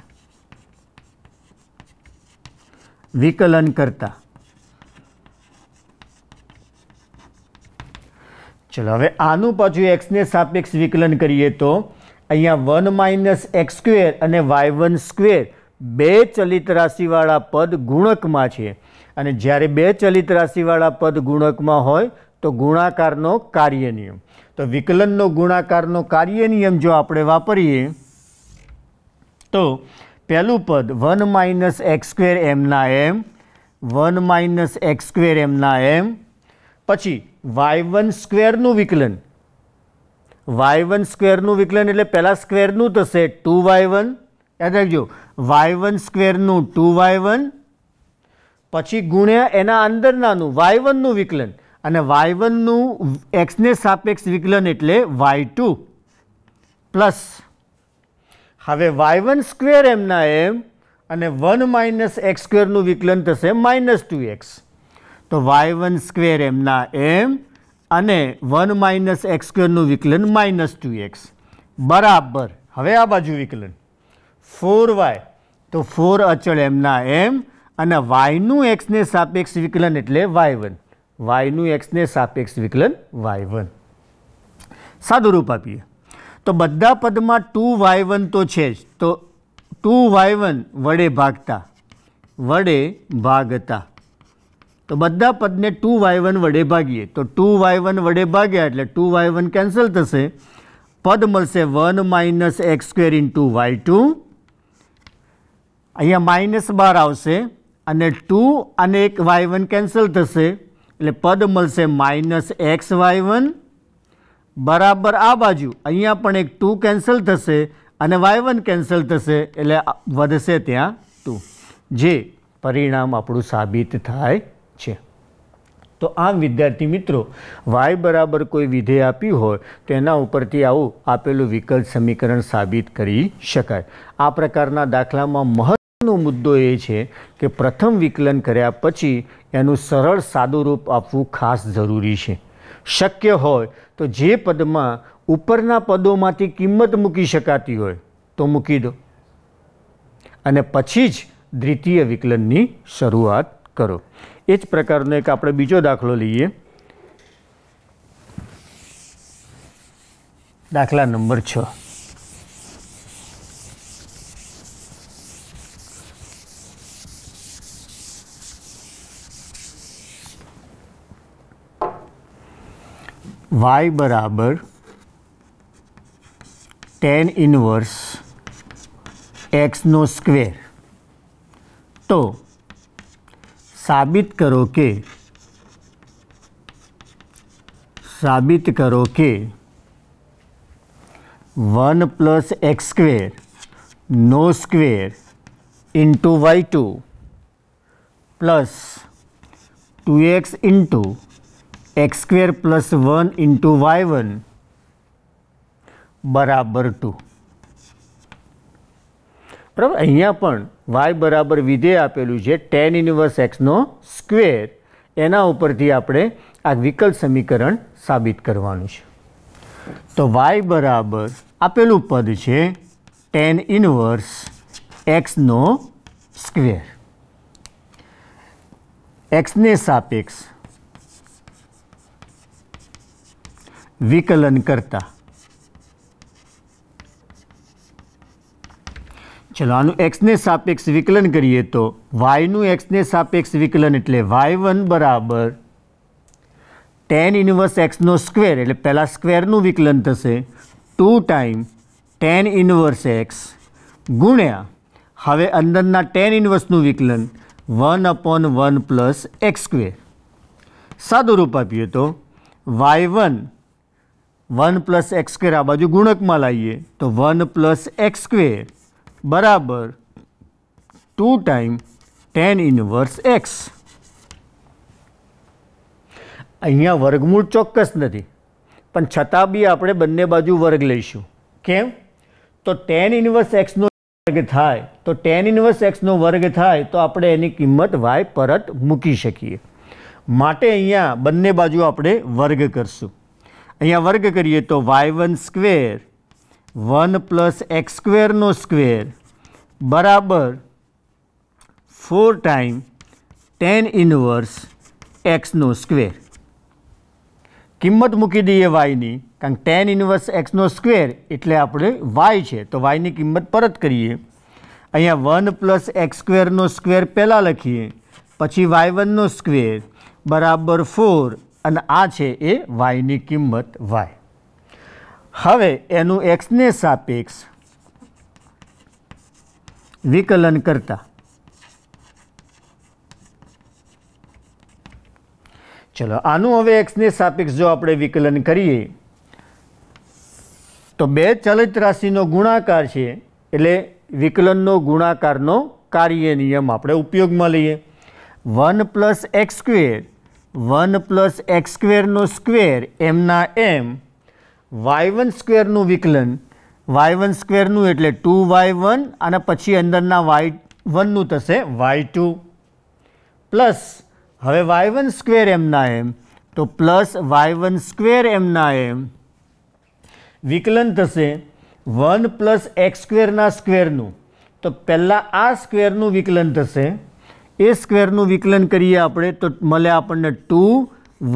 વિકલન કરતા ચલો હવે આનું પાછું એક્સને સાપેક્ષ વિકલન કરીએ તો અહીંયા વન માઇનસ એક્સ સ્ક્વેર અને વાય વન સ્ક્વેર બે ચલિત રાશિવાળા પદ ગુણકમાં છે અને જ્યારે બે ચલિત રાશિવાળા પદ ગુણકમાં હોય તો ગુણાકારનો કાર્ય નિયમ તો વિકલનનો ગુણાકારનો કાર્ય નિયમ જો આપણે વાપરીએ તો પહેલું પદ વન માઇનસ એક્સ સ્ક્વેર એમના એમ વન માઇનસ એક્સ સ્ક્વેર એમના એમ પછી વાય વન સ્ક્વેરનું વિકલન વાય વન સ્ક્વેરનું વિકલન એટલે પહેલાં સ્ક્વેરનું થશે ટુ વાય વન યાદ રાખજો વાય વન સ્ક્વેરનું ટુ વાય વન પછી ગુણ્યા એના અંદરનાનું વાય વનનું વિકલન અને વાય વનનું એક્સને સાપેક્ષ વિકલન એટલે વાય ટુ પ્લસ હવે વાય વન સ્ક્વેર એમના એમ અને વન માઇનસ એક્સ સ્ક્વેરનું વિકલન થશે માઇનસ ટુ એક્સ તો વાય વન સ્ક્વેર એમના એમ અને વન માઇનસ એક્સ સ્ક્વેરનું વિકલન માઇનસ ટુ એક્સ બરાબર હવે આ બાજુ વિકલન ફોર વાય તો ફોર અચળ એમના એમ અને વાયનું એક્સને સાપેક્ષ વિકલન એટલે વાય વન વાયનું એક્સને સાપેક્ષ વિકલન વાય વન સાદું રૂપ આપીએ તો બધા પદમાં ટુ વાય વન તો છે જ તો ટુ વાય વન વડે ભાગતા વડે ભાગતા તો બધા પદને ટુ વાય વન વડે ભાગીએ તો ટુ વાય વન વડે ભાગ્યા એટલે ટુ વાય વન કેન્સલ થશે પદ મળશે one minus x square into y two અહીંયા માઇનસ બાર આવશે અને ટુ અને એક વાય વન કેન્સલ થશે એટલે પદ મળશે માઇનસ એક્સ વાય વન બરાબર આ બાજુ અહીંયા પણ એક ટુ કેન્સલ થશે અને વાય વન કેન્સલ થશે એટલે વધશે ત્યાં ટુ જે પરિણામ આપણું સાબિત થાય છે તો આમ વિદ્યાર્થી મિત્રો વાય બરાબર કોઈ વિધેય આપ્યું હોય તો એના ઉપરથી આવું આપેલું વિકલ્પ સમીકરણ સાબિત કરી શકાય આ પ્રકારના દાખલામાં મહત્વ નો મુદ્દો એ છે કે પ્રથમ વિકલન કર્યા પછી એનું સરળ સાદું રૂપ આપવું ખાસ જરૂરી છે શક્ય હોય તો જે પદમાં ઉપરના પદોમાંથી કિંમત મૂકી શકાતી હોય તો મૂકી દો અને પછી જ દ્વિતીય વિકલનની શરૂઆત કરો એ જ પ્રકારનો એક આપણે બીજો દાખલો લઈએ દાખલા નંબર છ y बराबर टेन इनवर्स x नो स्क्वेर तो साबित करो के साबित करो के वन प्लस एक्स स्क्वेर नो square into y two plus two x into x square plus one into y one બરાબર ટુ બરાબર અહીંયા પણ વાય બરાબર વિધેય આપેલું છે ટેન ઇન્વર્સ એક્સનો સ્ક્વેર એના ઉપરથી આપણે આ વિકલ્પ સમીકરણ સાબિત કરવાનું છે તો વાય બરાબર આપેલું પદ છે ટેન ઇન્વર્સ એક્સનો સ્ક્વેર એક્સને સાપેક્ષ વિકલન કરતા ચલો આનું એક્સને સાપેક્ષ વિકલન કરીએ તો વાયનું એક્સને સાપેક્ષ વિકલન એટલે વાય વન બરાબર ટેન ઇનવર્સ એક્સનો સ્ક્વેર એટલે પહેલાં સ્ક્વેરનું વિકલન થશે two time tan inverse x ગુણ્યા હવે અંદરના ટેન ઇનવર્સનું વિકલન one upon one plus x square સાદું રૂપ આપીએ તો y one one plus x square આ બાજુ ગુણકમાં લાવીએ તો વન પ્લસ એક્સ સ્ક્વેર બરાબર two time tan inverse x અહીંયા વર્ગમૂળ ચોક્કસ નથી પણ છતાં બી આપણે બંને બાજુ વર્ગ લઈશું કેમ તો ટેન ઇનવર્સ એક્સનો વર્ગ થાય તો ટેન ઇનવર્સ એક્સનો વર્ગ થાય તો આપણે એની કિંમત વાય પરત મૂકી શકીએ માટે અહીંયા બંને બાજુ આપણે વર્ગ કરશું અહીંયા વર્ગ કરીએ તો y one square one plus x સ્ક્વેરનો સ્ક્વેર બરાબર ફોર ટાઈમ ટેન ઇનવર્સ એક્સનો સ્ક્વેર કિંમત મૂકી દઈએ વાયની કારણ ટેન ઇનવર્સ એક્સનો સ્ક્વેર એટલે આપણે વાય છે તો વાયની કિંમત પરત કરીએ અહીંયા વન પ્લસ એક્સ સ્ક્વેરનો સ્ક્વેર પહેલાં લખીએ પછી વાય વનનો સ્ક્વેર બરાબર ફોર અને આ છે એ વાયની કિંમત વાય હવે એનું એક્સને સાપેક્ષ વિકલન કરતા ચલો આનું હવે એક્સને સાપેક્ષ જો આપણે વિકલન કરીએ તો બે ચલિત રાશિનો ગુણાકાર છે એટલે વિકલનનો ગુણાકારનો કાર્ય નિયમ આપણે ઉપયોગમાં લઈએ one plus x square one plus x સ્ક્વેરનો સ્ક્વેર એમના એમ વાય વન સ્ક્વેરનું વિકલન વાય વન સ્ક્વેરનું એટલે ટુ વાય વન અને પછી અંદરના વાય વનનું થશે વાય ટુ પ્લસ હવે વાય વન સ્ક્વેર એમના એમ તો પ્લસ વાય વન સ્ક્વેર એમના એમ વિકલન થશે વન પ્લસ એક્સ સ્ક્વેરના સ્ક્વેરનું તો પહેલાં આ સ્ક્વેરનું વિકલન થશે એ સ્ક્વેરનું વિકલન કરીએ આપણે તો મળે આપણને two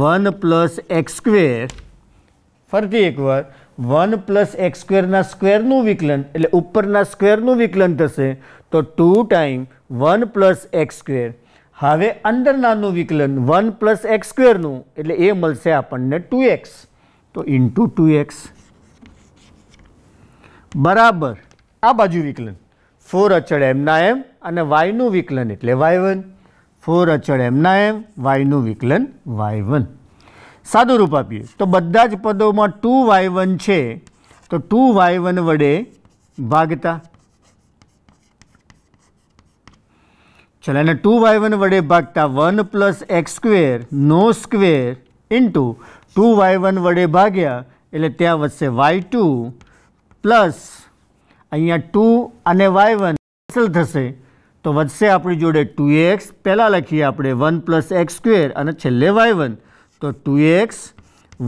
one plus x square ફરીથી એકવાર વન પ્લસ એક્સ સ્ક્વેરના સ્ક્વેરનું વિકલન એટલે ઉપરના સ્ક્વેરનું વિકલન થશે તો two time one plus x square હવે અંદરનાનું વિકલન વન પ્લસ એક્સ સ્ક્વેરનું એટલે એ મળશે આપણને ટુ એક્સ તો ઇન્ટુ ટુ એક્સ બરાબર આ બાજુ વિકલન ફોર અચળ એમના એમ અને વાયનું વિકલન એટલે વાય વન ફોર અચળ એમના એમ વાયનું વિકલન વાય વન સાદું રૂપ આપીએ તો બધા જ પદોમાં ટુ વાય વન છે તો ટુ વાય વન વડે ભાગતા ચલો એને ટુ વાય વન વડે ભાગતા વન પ્લસ એક્સ સ્ક્વેર નો square into two y one વડે ભાગ્યા એટલે ત્યાં વધશે વાય ટુ પ્લસ અહીંયા ટુ અને વાય વન કેન્સલ થશે તો વધશે આપણી જોડે ટુ એક્સ પહેલાં લખીએ આપણે વન પ્લસ એક્સ સ્ક્વેર અને છેલ્લે વાય વન તો two x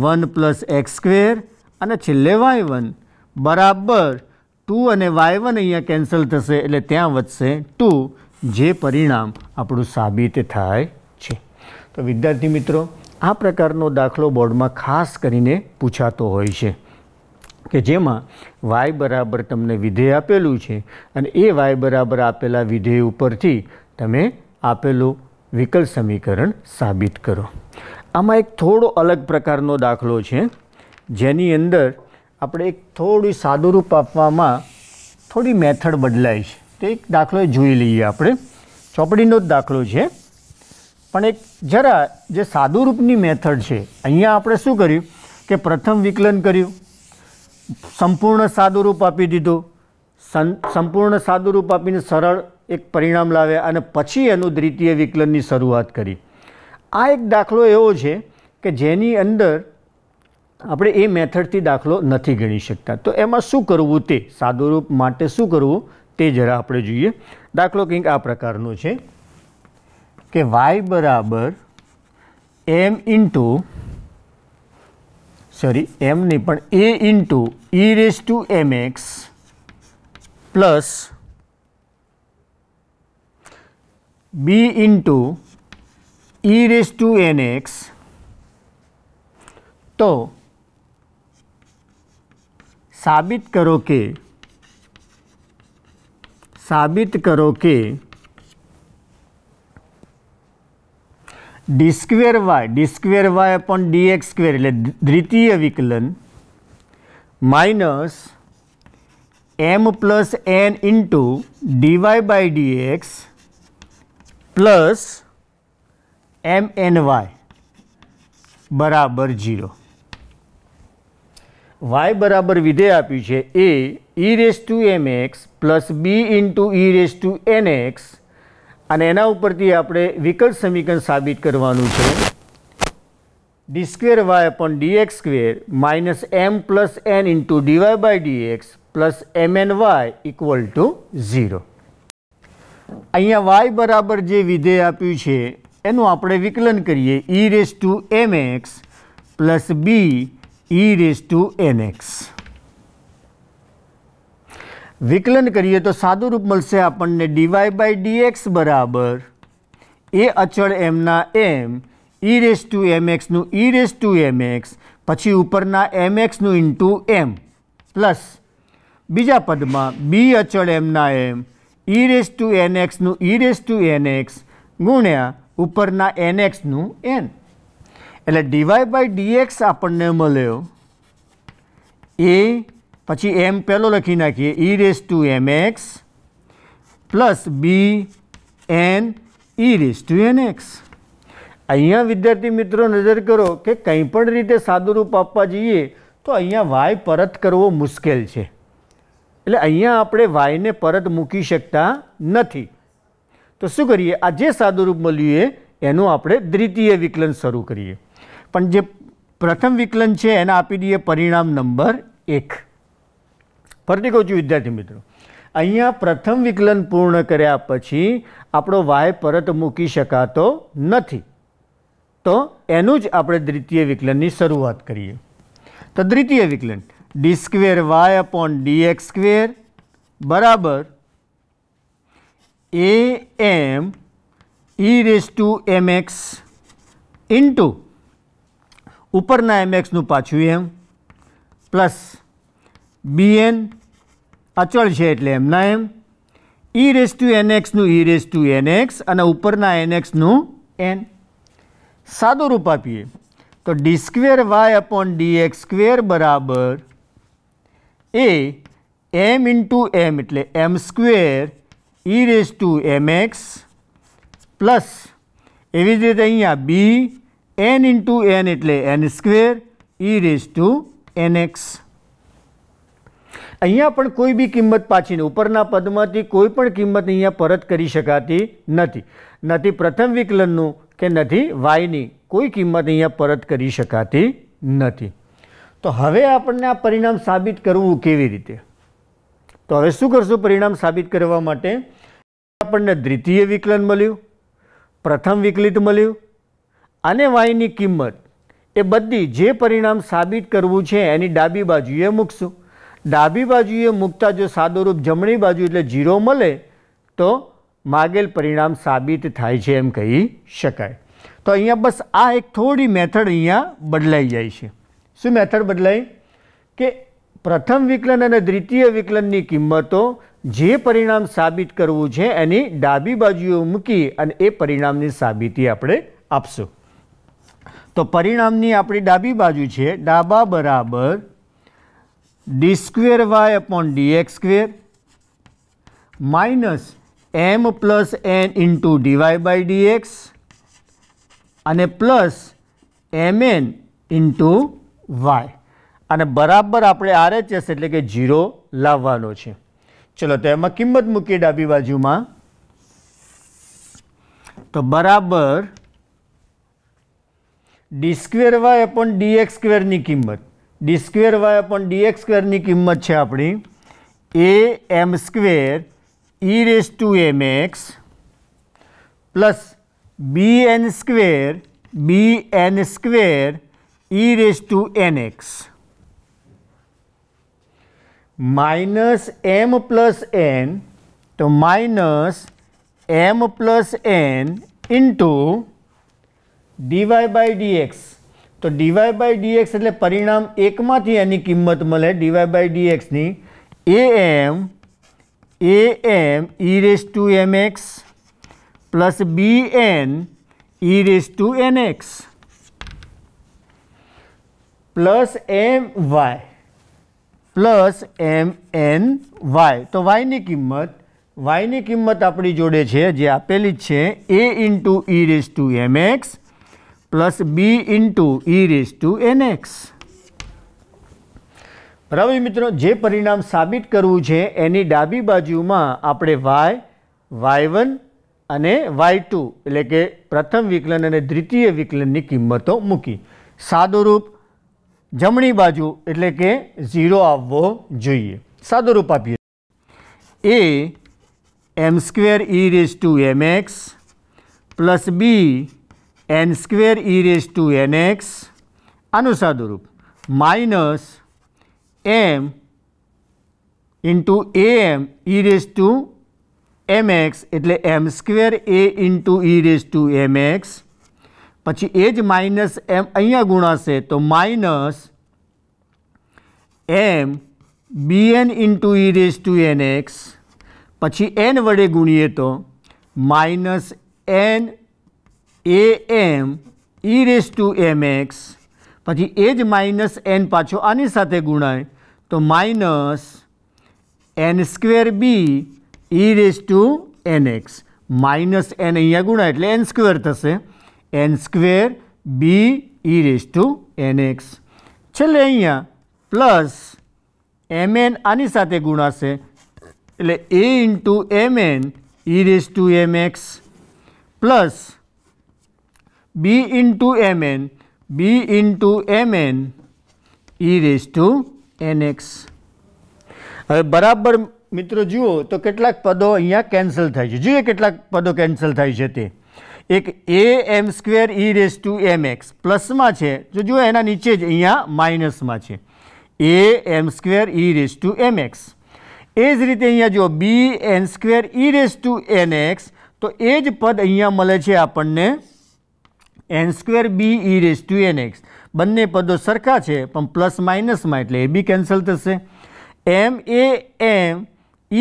one plus x square અને છેલ્લે વાય વન બરાબર ટુ અને વાય વન અહીંયા કેન્સલ થશે એટલે ત્યાં વધશે ટુ જે પરિણામ આપણું સાબિત થાય છે તો વિદ્યાર્થી મિત્રો આ પ્રકારનો દાખલો બોર્ડમાં ખાસ કરીને પૂછાતો હોય છે કે જેમાં વાય બરાબર તમને વિધેય આપેલું છે અને એ વાય બરાબર આપેલા વિધેય ઉપરથી તમે આપેલું વિકલ સમીકરણ સાબિત કરો આમાં એક થોડો અલગ પ્રકારનો દાખલો છે જેની અંદર આપણે એક થોડી સાદુરૂપ આપવામાં થોડી મેથડ બદલાય છે તો એક દાખલો જોઈ લઈએ આપણે ચોપડીનો જ દાખલો છે પણ એક જરા જે સાદુરૂપની મેથડ છે અહીંયા આપણે શું કર્યું કે પ્રથમ વિકલન કર્યું સંપૂર્ણ સાદુરૂપ આપી દીધું સંપૂર્ણ સાદુરૂપ આપીને સરળ એક પરિણામ લાવ્યા અને પછી એનું દ્વિતીય વિકલનની શરૂઆત કરી આ એક દાખલો એવો છે કે જેની અંદર આપણે એ મેથડથી દાખલો નથી ગણી શકતા તો એમાં શું કરવું તે સાદુરૂપ માટે શું કરવું તે જરા આપણે જોઈએ દાખલો કંઈક આ પ્રકારનો છે કે વાય બરાબર એમ ઇન્ટુ सॉरी एम नहीं a into e raise to m x plus b into e raise to n x तो साबित करो के साबित करो के d square Y d square Y upon D x square એટલે દ્વિતીય વિકલન minus m plus n into dy by d x plus m n y બરાબર ઝીરો વાય બરાબર વિધેય આપ્યું છે a e raise to m x plus b into e raise to n x અને એના ઉપરથી આપણે વિકલ સમીકરણ સાબિત કરવાનું છે D square Y upon dx square minus m plus n into dy by dx plus m n y equal to zero અહીંયા વાય બરાબર જે વિધેય આપ્યું છે એનું આપણે વિકલન કરીએ e raise to m x plus b e raise to n x વિકલન કરીએ તો સાદું રૂપ મળશે આપણને ડીવાય બાય ડીએક્સ બરાબર એ અચળ એમના એમ ઈ રેસ ટુ એમ એક્સનું ઈ રેસ ટુ એમ એક્સ પછી ઉપરના એમ એક્સનું ઇન્ટુ એમ પ્લસ બીજા પદમાં બી અચળ એમના એમ ઈ રેસ ટુ એન એક્સનું ઈ રેસ ટુ એન એક્સ ગુણ્યા ઉપરના એન એક્સનું એન એટલે ડીવાય બાય ડીએક્સ આપણને મળ્યો એ પછી એમ પહેલો લખી નાખીએ e raise to m x plus b n e raise to n x અહીંયા વિદ્યાર્થી મિત્રો નજર કરો કે કંઈ પણ રીતે સાદુરૂપ આપવા જઈએ તો અહીંયા વાય પરત કરવો મુશ્કેલ છે એટલે અહીંયા આપણે વાયને પરત મૂકી શકતા નથી તો શું કરીએ આ જે સાદુરૂપ મળ્યું એ એનું આપણે દ્વિતીય વિકલન શરૂ કરીએ પણ જે પ્રથમ વિકલન છે એને આપી દઈએ પરિણામ નંબર એક ફરતી કહું છું વિદ્યાર્થી મિત્રો અહીંયા પ્રથમ વિકલન પૂર્ણ કર્યા પછી આપણો વાય પરત મૂકી શકાતો નથી તો એનું જ આપણે દ્વિતીય વિકલનની શરૂઆત કરીએ તો દ્વિતીય વિકલન D square Y upon dx square બરાબર a m E raise to m x into ઉપરના એમએક્સનું પાછું એમ પ્લસ બીએન અચળ છે એટલે એમના એમ ઈ રેસ ટુ એનએક્સનું ઈ રેસ ટુ એનએક્સ અને ઉપરના એનએક્સનું એન સાદું રૂપ આપીએ તો D square Y upon D x square બરાબર એ એમ ઇન્ટુ એમ એટલે m square e raise to m x plus એવી જ રીતે અહીંયા બી એન ઇન્ટુ એન એટલે n square e raise to n x અહીંયા પણ કોઈ બી કિંમત પાછીને ઉપરના પદમાંથી કોઈ પણ કિંમત અહીંયા પરત કરી શકાતી નથી નથી પ્રથમ વિકલનનું કે નથી વાયની કોઈ કિંમત અહીંયા પરત કરી શકાતી નથી તો હવે આપણને આ પરિણામ સાબિત કરવું કેવી રીતે તો હવે શું કરશું પરિણામ સાબિત કરવા માટે આપણને દ્વિતીય વિકલન મળ્યું પ્રથમ વિકલિત મળ્યું અને વાયની કિંમત એ બધી જે પરિણામ સાબિત કરવું છે એની ડાબી બાજુએ મૂકશું ડાબી બાજુએ મૂકતા જો સાદો રૂપ જમણી બાજુ એટલે ઝીરો મળે તો માગેલ પરિણામ સાબિત થાય છે એમ કહી શકાય તો અહીંયા બસ આ એક થોડી મેથડ અહીંયા બદલાઈ જાય છે શું મેથડ બદલાઈ કે પ્રથમ વિકલન અને દ્વિતીય વિકલનની કિંમતો જે પરિણામ સાબિત કરવું છે એની ડાબી બાજુઓ મૂકી અને એ પરિણામની સાબિતી આપણે આપશું તો પરિણામની આપણી ડાબી બાજુ છે ડાબા બરાબર d square Y upon D x square minus m plus n into dy by dx અને plus m n into y અને બરાબર આપણે આરએચએસ એટલે કે ઝીરો લાવવાનો છે ચલો તો એમાં કિંમત મૂકીએ ડાબી બાજુમાં તો બરાબર d square Y upon dx સ્ક્વેરની કિંમત d square Y upon D x સ્ક્વેરની કિંમત છે આપણી a m square e raise to m x plus b n square b n square e raise to n x minus m plus n તો minus m plus n into dy by d x તો DY by dx એટલે પરિણામ એકમાંથી એની કિંમત મળે dy by ડીએક્સની a M a m E raise to m x plus b n e raise to n x plus m y plus m n y તો વાયની કિંમત વાયની કિંમત આપણી જોડે છે જે આપેલી જ છે a into E raise to m x plus b into E raise to n x બરાબર મિત્રો જે પરિણામ સાબિત કરવું છે એની ડાબી બાજુમાં આપણે વાય વાય વન અને વાય ટુ એટલે કે પ્રથમ વિકલન અને દ્વિતીય વિકલનની કિંમતો મૂકી સાદુરૂપ જમણી બાજુ એટલે કે ઝીરો આવવો જોઈએ સાદુરૂપ આપીએ a m square e raise to m x plus b n square e raise to n x આનું સાદુરૂપ minus m into a m E raise to m x એટલે m square a into E raise to m x પછી એ જ minus m અહીંયા ગુણાશે તો minus m b n into E raise to n x પછી n વડે ગુણીએ તો minus n a m E raise to m x પછી એ જ માઇનસ એન પાછો આની સાથે ગુણાય તો minus n square b e raise to n x minus n અહીંયા ગુણાય એટલે એન સ્ક્વેર થશે n square b e raise to n x છેલ્લે અહીંયા પ્લસ એમ એન આની સાથે ગુણાશે એટલે a into m n e raise to m x plus b into mn b into mn e raise to nx હવે બરાબર મિત્રો જુઓ તો કેટલાક પદો અહીંયા કેન્સલ થાય છે જોઈએ કેટલાક પદો કેન્સલ થાય છે તે એક a m square e raise to m x પ્લસમાં છે જો જુઓ એના નીચે જ અહીંયા માઇનસમાં છે a m square e raise to m x એ જ રીતે અહીંયા જુઓ b n square e raise to n x તો એ જ પદ અહીંયા મળે છે આપણને n square b e raise to n x બંને પદો સરખા છે પણ પ્લસ માઇનસમાં એટલે એ બી કેન્સલ થશે એમ a m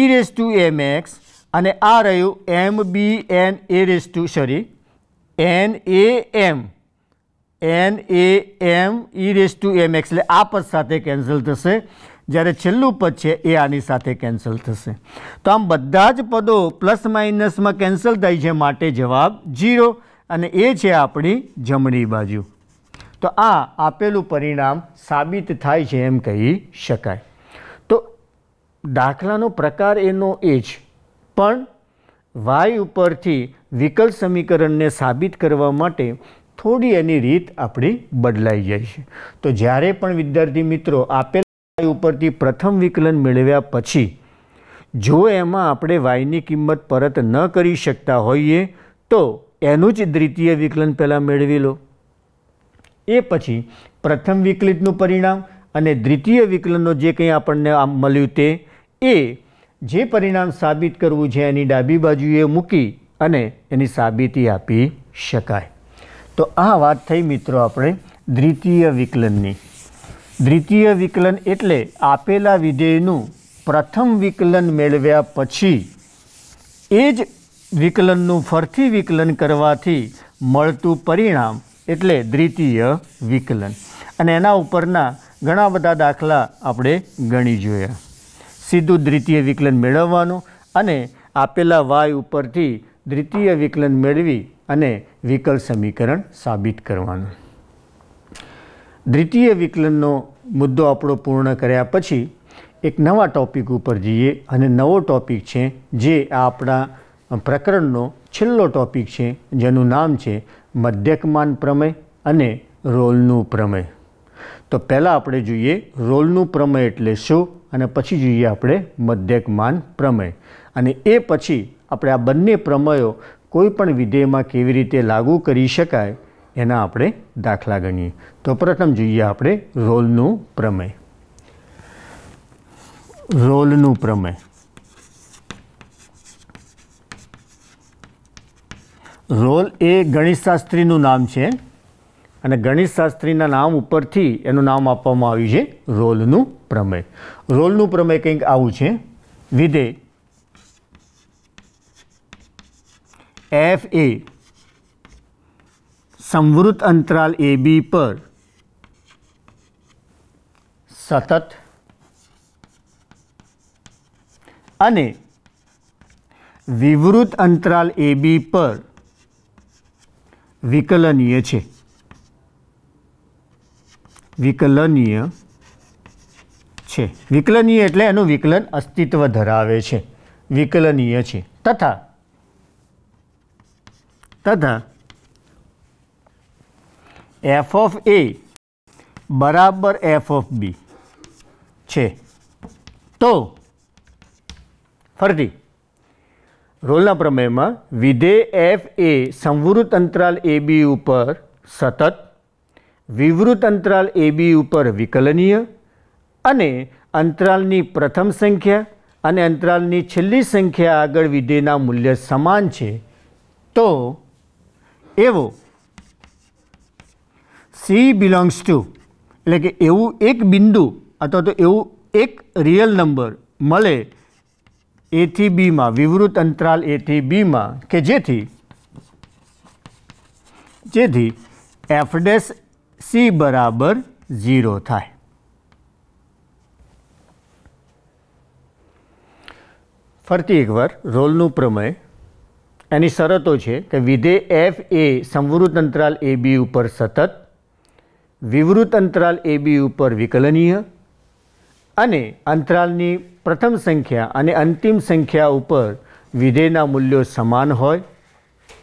E raise to m x અને આ રહ્યું m b n e raise to sorry n a m n a m E raise to m x એટલે આ પદ સાથે કેન્સલ થશે જ્યારે છેલ્લું પદ છે એ આની સાથે કેન્સલ થશે તો આમ બધા જ પદો પ્લસ માઇનસમાં કેન્સલ થાય છે માટે જવાબ જીરો અને એ છે આપણી જમણી બાજુ તો આ આપેલું પરિણામ સાબિત થાય છે એમ કહી શકાય તો દાખલાનો પ્રકાર એનો એ જ પણ વાય ઉપરથી વિકલ સમીકરણને સાબિત કરવા માટે થોડી એની રીત આપણી બદલાઈ જાય છે તો જ્યારે પણ વિદ્યાર્થી મિત્રો આપેલ વાય ઉપરથી પ્રથમ વિકલન મેળવ્યા પછી જો એમાં આપણે વાયની કિંમત પરત ન કરી શકતા હોઈએ તો એનું જ દ્વિતીય વિકલન પહેલાં મેળવી લો એ પછી પ્રથમ વિકલિતનું પરિણામ અને દ્વિતીય વિકલનનો જે કંઈ આપણને આમ મળ્યું તે એ જે પરિણામ સાબિત કરવું છે એની ડાબી બાજુએ મૂકી અને એની સાબિતી આપી શકાય તો આ વાત થઈ મિત્રો આપણે દ્વિતીય વિકલનની દ્વિતીય વિકલન એટલે આપેલા વિધેયનું પ્રથમ વિકલન મેળવ્યા પછી એ જ વિકલનનું ફરથી વિકલન કરવાથી મળતું પરિણામ એટલે દ્વિતીય વિકલન અને એના ઉપરના ઘણા બધા દાખલા આપણે ગણી જોયા સીધું દ્વિતીય વિકલન મેળવવાનું અને આપેલા વાય ઉપરથી દ્વિતીય વિકલન મેળવી અને વિકલ સમીકરણ સાબિત કરવાનું દ્વિતીય વિકલનનો મુદ્દો આપણો પૂર્ણ કર્યા પછી એક નવા ટોપિક ઉપર જઈએ અને નવો ટોપિક છે જે આપણા પ્રકરણનો છેલ્લો ટોપિક છે જેનું નામ છે મધ્યકમાન પ્રમેય અને રોલનું પ્રમેય તો પહેલાં આપણે જોઈએ રોલનું પ્રમેય એટલે શું અને પછી જોઈએ આપણે મધ્યકમાન પ્રમેય અને એ પછી આપણે આ બંને પ્રમેયો કોઈપણ વિધેયમાં કેવી રીતે લાગુ કરી શકાય એના આપણે દાખલા ગણીએ તો પ્રથમ જોઈએ આપણે રોલનું પ્રમેય રોલનું પ્રમેય રોલ એ ગણિતશાસ્ત્રીનું નામ છે અને ગણિતશાસ્ત્રીના નામ ઉપરથી એનું નામ આપવામાં આવ્યું છે રોલનું પ્રમેય રોલનું પ્રમેય કંઈક આવું છે વિધેય એફ એ સંવૃત અંતરાલ એ બી પર સતત અને વિવૃત અંતરાલ એ બી પર વિકલનીય છે વિકલનીય છે વિકલનીય એટલે એનું વિકલન અસ્તિત્વ ધરાવે છે વિકલનીય છે તથા તથા એફ ઓફ એ બરાબર એફ ઓફ બી છે તો ફરીથી રોલના પ્રમેયમાં વિધેય એફ એ સંવૃત અંતરાલ એ બી ઉપર સતત વિવૃત અંતરાલ એ બી ઉપર વિકલનીય અને અંતરાલની પ્રથમ સંખ્યા અને અંતરાલની છેલ્લી સંખ્યા આગળ વિધેયના મૂલ્ય સમાન છે તો એવો સી બિલોંગ્સ ટુ એટલે કે એવું એક બિંદુ અથવા તો એવું એક રિયલ નંબર મળે એથી બીમાં વિવૃત અંતરાલ એથી બીમાં કે જેથી જેથી એફ સી બરાબર ઝીરો થાય ફરતી એકવાર રોલનું પ્રમેય એની શરતો છે કે વિધેય એફ એ સંવૃત અંતરાલ એ બી ઉપર સતત વિવૃત અંતરાલ એ બી ઉપર વિકલનીય અને અંતરાલની પ્રથમ સંખ્યા અને અંતિમ સંખ્યા ઉપર વિધેયના મૂલ્યો સમાન હોય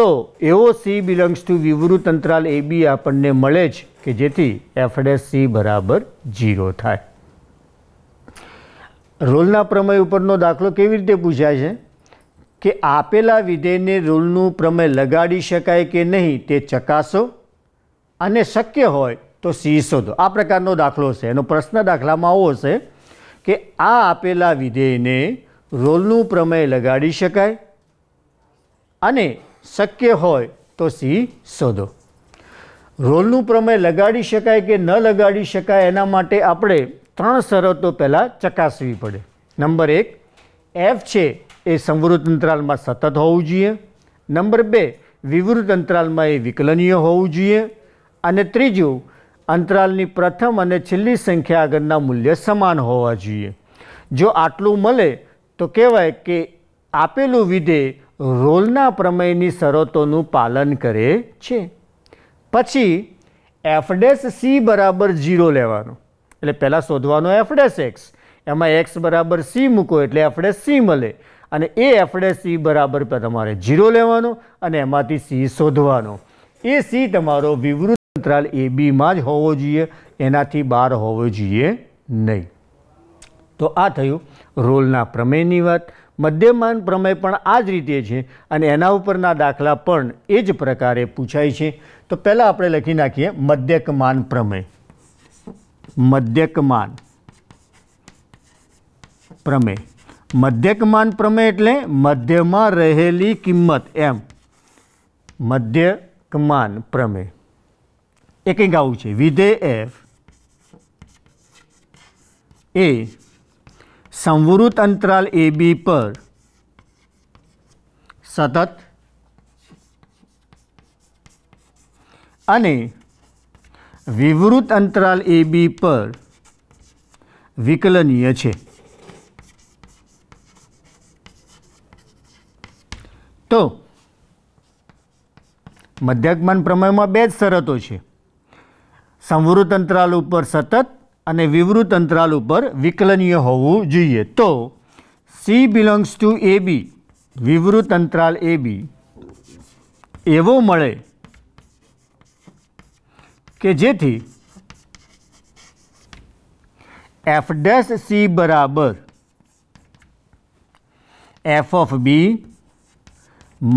તો એવો સી બિલોંગ્સ ટુ વિવૃત અંતરાલ એ બી આપણને મળે જ કે જેથી એફડેસ સી બરાબર ઝીરો થાય રોલના પ્રમેય ઉપરનો દાખલો કેવી રીતે પૂછાય છે કે આપેલા વિધેયને રોલનું પ્રમેય લગાડી શકાય કે નહીં તે ચકાસો અને શક્ય હોય તો સી શોધો આ પ્રકારનો દાખલો છે એનો પ્રશ્ન દાખલામાં આવો છે કે આ આપેલા વિધેયને રોલનું પ્રમેય લગાડી શકાય અને શક્ય હોય તો સી શોધો રોલનું પ્રમેય લગાડી શકાય કે ન લગાડી શકાય એના માટે આપણે ત્રણ શરતો પહેલાં ચકાસવી પડે નંબર એક એફ છે એ સંવૃત અંતરાલમાં સતત હોવું જોઈએ નંબર બે વિવૃત અંતરાલમાં એ વિકલનીય હોવું જોઈએ અને ત્રીજું અંતરાલની પ્રથમ અને છેલ્લી સંખ્યા આગળના મૂલ્ય સમાન હોવા જોઈએ જો આટલું મળે તો કહેવાય કે આપેલું વિધેય રોલના પ્રમેયની શરતોનું પાલન કરે છે પછી એફડેસ સી બરાબર ઝીરો લેવાનો એટલે પહેલાં શોધવાનો એફડેસ એક્સ એમાં એક્સ બરાબર સી મૂકો એટલે એફડેસ સી મળે અને એ એફડેસ સી બરાબર તમારે જીરો લેવાનો અને એમાંથી સી શોધવાનો એ સી તમારો વિવૃત અંતરાલ એ બીમાં જ હોવો જોઈએ એનાથી બહાર હોવો જોઈએ નહીં તો આ થયું રોલના પ્રમેયની વાત મધ્યમાન પ્રમેય પણ આ જ રીતે છે અને એના ઉપરના દાખલા પણ એ જ પ્રકારે પૂછાય છે તો પહેલાં આપણે લખી નાખીએ મધ્યકમાન પ્રમેય મધ્યકમાન પ્રમેય મધ્યકમાન પ્રમેય એટલે મધ્યમાં રહેલી કિંમત એમ મધ્યકમાન પ્રમેય એ કંઈક આવું છે વિધે એફ એ સંવૃત અંતરાલ એ બી પર સતત અને વિવૃત અંતરાલ એ બી પર વિકલનીય છે તો મધ્યકમાન પ્રમેયમાં બે જ શરતો છે સંવૃત અંતરાલ ઉપર સતત અને વિવૃત અંતરાલ ઉપર વિકલનીય હોવું જોઈએ તો c belongs to a b વિવૃત અંતરાલ એ બી એવો મળે કે જેથી એફ ડેસ સી બરાબર f of b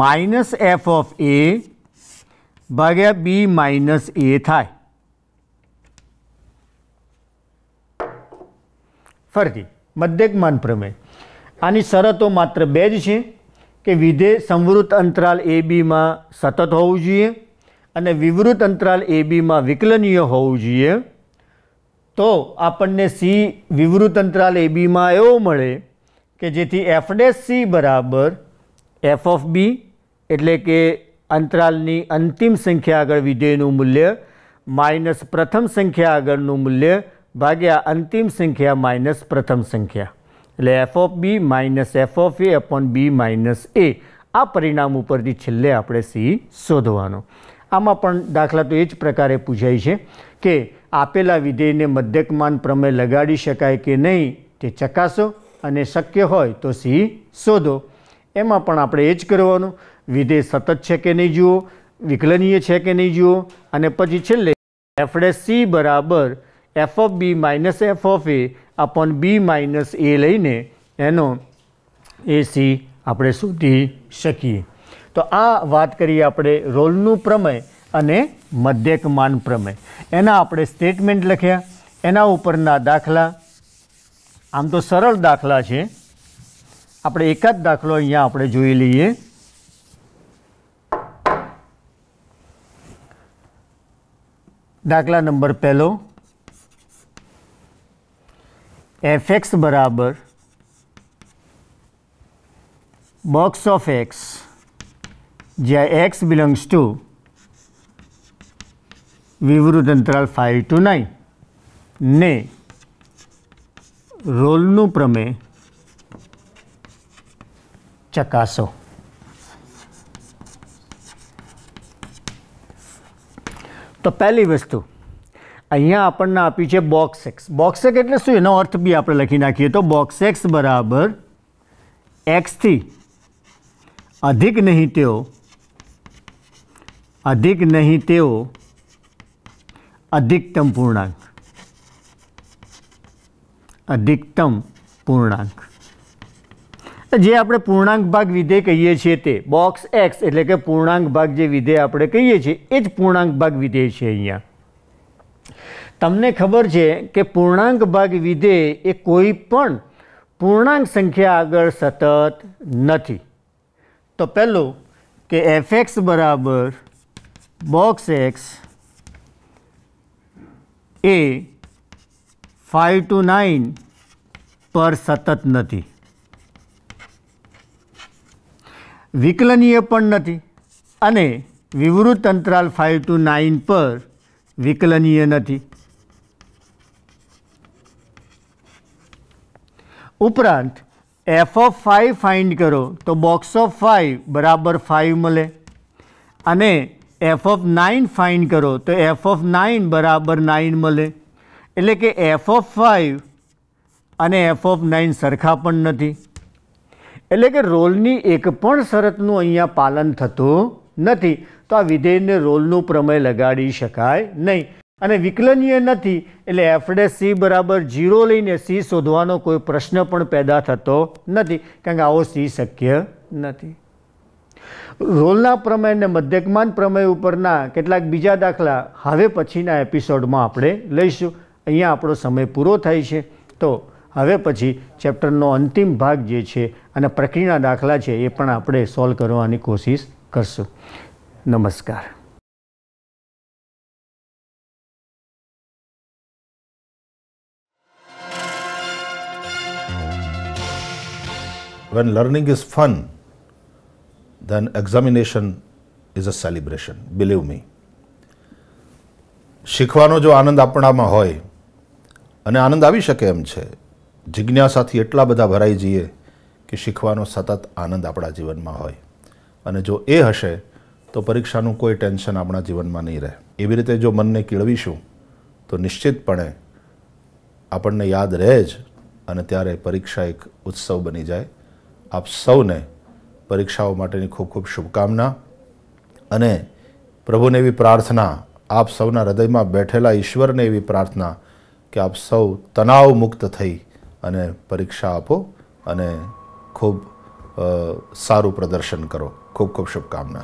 minus f of a ભાગ્યા બી માઇનસ એ થાય ફરતી મધ્યકમાન પ્રમેય આની શરતો માત્ર બે જ છે કે વિધેય સંવૃત અંતરાલ એ બીમાં સતત હોવું જોઈએ અને વિવૃત અંતરાલ એ બીમાં વિકલનીય હોવું જોઈએ તો આપણને સી વિવૃત અંતરાલ એ બીમાં એવો મળે કે જેથી એફ ડેશ સી બરાબર એફ ઓફ બી એટલે કે અંતરાલની અંતિમ સંખ્યા આગળ વિધેયનું મૂલ્ય માઇનસ પ્રથમ સંખ્યા આગળનું મૂલ્ય ભાગ્યા અંતિમ સંખ્યા માઇનસ પ્રથમ સંખ્યા એટલે f of b minus f of a upon b minus a આ પરિણામ ઉપરથી છેલ્લે આપણે સી શોધવાનો આમાં પણ દાખલા તો એ જ પ્રકારે પૂછાય છે કે આપેલા વિધેયને મધ્યકમાન પ્રમેય લગાડી શકાય કે નહીં તે ચકાસો અને શક્ય હોય તો સી શોધો એમાં પણ આપણે એ જ કરવાનું વિધેય સતત છે કે નહીં જુઓ વિકલનીય છે કે નહીં જુઓ અને પછી છેલ્લે એફડે સી બરાબર f of b minus f of a upon b minus a લઈને એનો એસી આપણે શોધી શકીએ તો આ વાત કરીએ આપણે રોલનું પ્રમેય અને મધ્યક માન પ્રમેય એના આપણે સ્ટેટમેન્ટ લખ્યા એના ઉપરના દાખલા આમ તો સરળ દાખલા છે આપણે એક જ દાખલો અહીંયા આપણે જોઈ લઈએ દાખલા નંબર પહેલો એફ એક્સ બરાબર બોક્સ ઓફ એક્સ જ્યાં એક્સ બિલોંગ્સ ટુ વિવૃત અંતરાલ ફાઇવ ટુ નાઇન ને રોલનું પ્રમેય ચકાસો તો પહેલી વસ્તુ અહીંયા આપણને આપી છે બોક્સ એક્સ બોક્સ એક એટલે શું એનો અર્થ બી આપણે લખી નાખીએ તો બોક્સ એક્સ બરાબર એક્સથી અધિક નહીં તેઓ અધિક નહીં તેઓ અધિકતમ પૂર્ણાંક અધિકતમ પૂર્ણાંક જે આપણે પૂર્ણાંક ભાગ વિધેય કહીએ છીએ તે બોક્સ એક્સ એટલે કે પૂર્ણાંક ભાગ જે વિધેય આપણે કહીએ છીએ એ જ પૂર્ણાંક ભાગ વિધેય છે અહીંયા તમને ખબર છે કે પૂર્ણાંક ભાગ વિધેય એ કોઈ પણ પૂર્ણાંક સંખ્યા આગળ સતત નથી તો પહેલું કે એફ એક્સ બરાબર બોક્સ એક્સ એ ફાઇવ ટુ નાઇન પર સતત નથી વિકલનીય પણ નથી અને વિવૃત અંતરાલ ફાઇવ ટુ નાઇન પર વિકલનીય નથી ઉપરાંત એફ ઓફ ફાઈવ ફાઇન્ડ કરો તો બોક્સ ઓફ ફાઇવ બરાબર ફાઇવ મળે અને એફ ઓફ નાઇન ફાઇન્ડ કરો તો એફ ઓફ નાઇન બરાબર નાઇન મળે એટલે કે એફ ઓફ ફાઇવ અને એફ ઓફ નાઇન સરખા પણ નથી એટલે કે રોલની એક પણ શરતનું અહીંયા પાલન થતું નથી તો આ વિધેયને રોલનું પ્રમેય લગાડી શકાય નહીં અને વિકલનીય નથી એટલે એફડે સી બરાબર ઝીરો લઈને સી શોધવાનો કોઈ પ્રશ્ન પણ પેદા થતો નથી કારણ કે આવો સી શક્ય નથી રોલના પ્રમેય અને મધ્યકમાન પ્રમેય ઉપરના કેટલાક બીજા દાખલા હવે પછીના એપિસોડમાં આપણે લઈશું અહીંયા આપણો સમય પૂરો થાય છે તો હવે પછી ચેપ્ટરનો અંતિમ ભાગ જે છે અને પ્રક્રિયાના દાખલા છે એ પણ આપણે સોલ્વ કરવાની કોશિશ કરશું નમસ્કાર when learning is fun, then examination is a celebration, believe me. શીખવાનો જો આનંદ આપણામાં હોય અને આનંદ આવી શકે એમ છે જિજ્ઞાસાથી એટલા બધા ભરાઈ જઈએ કે શીખવાનો સતત આનંદ આપણા જીવનમાં હોય અને જો એ હશે તો પરીક્ષાનું કોઈ ટેન્શન આપણા જીવનમાં નહીં રહે એવી રીતે જો મનને કેળવીશું તો નિશ્ચિતપણે આપણને યાદ રહે જ અને ત્યારે પરીક્ષા એક ઉત્સવ બની જાય આપ સૌને પરીક્ષાઓ માટેની ખૂબ ખૂબ શુભકામના અને પ્રભુને એવી પ્રાર્થના આપ સૌના હૃદયમાં બેઠેલા ઈશ્વરને એવી પ્રાર્થના કે આપ સૌ તણાવ મુક્ત થઈ અને પરીક્ષા આપો અને ખૂબ સારું પ્રદર્શન કરો ખૂબ ખૂબ શુભકામના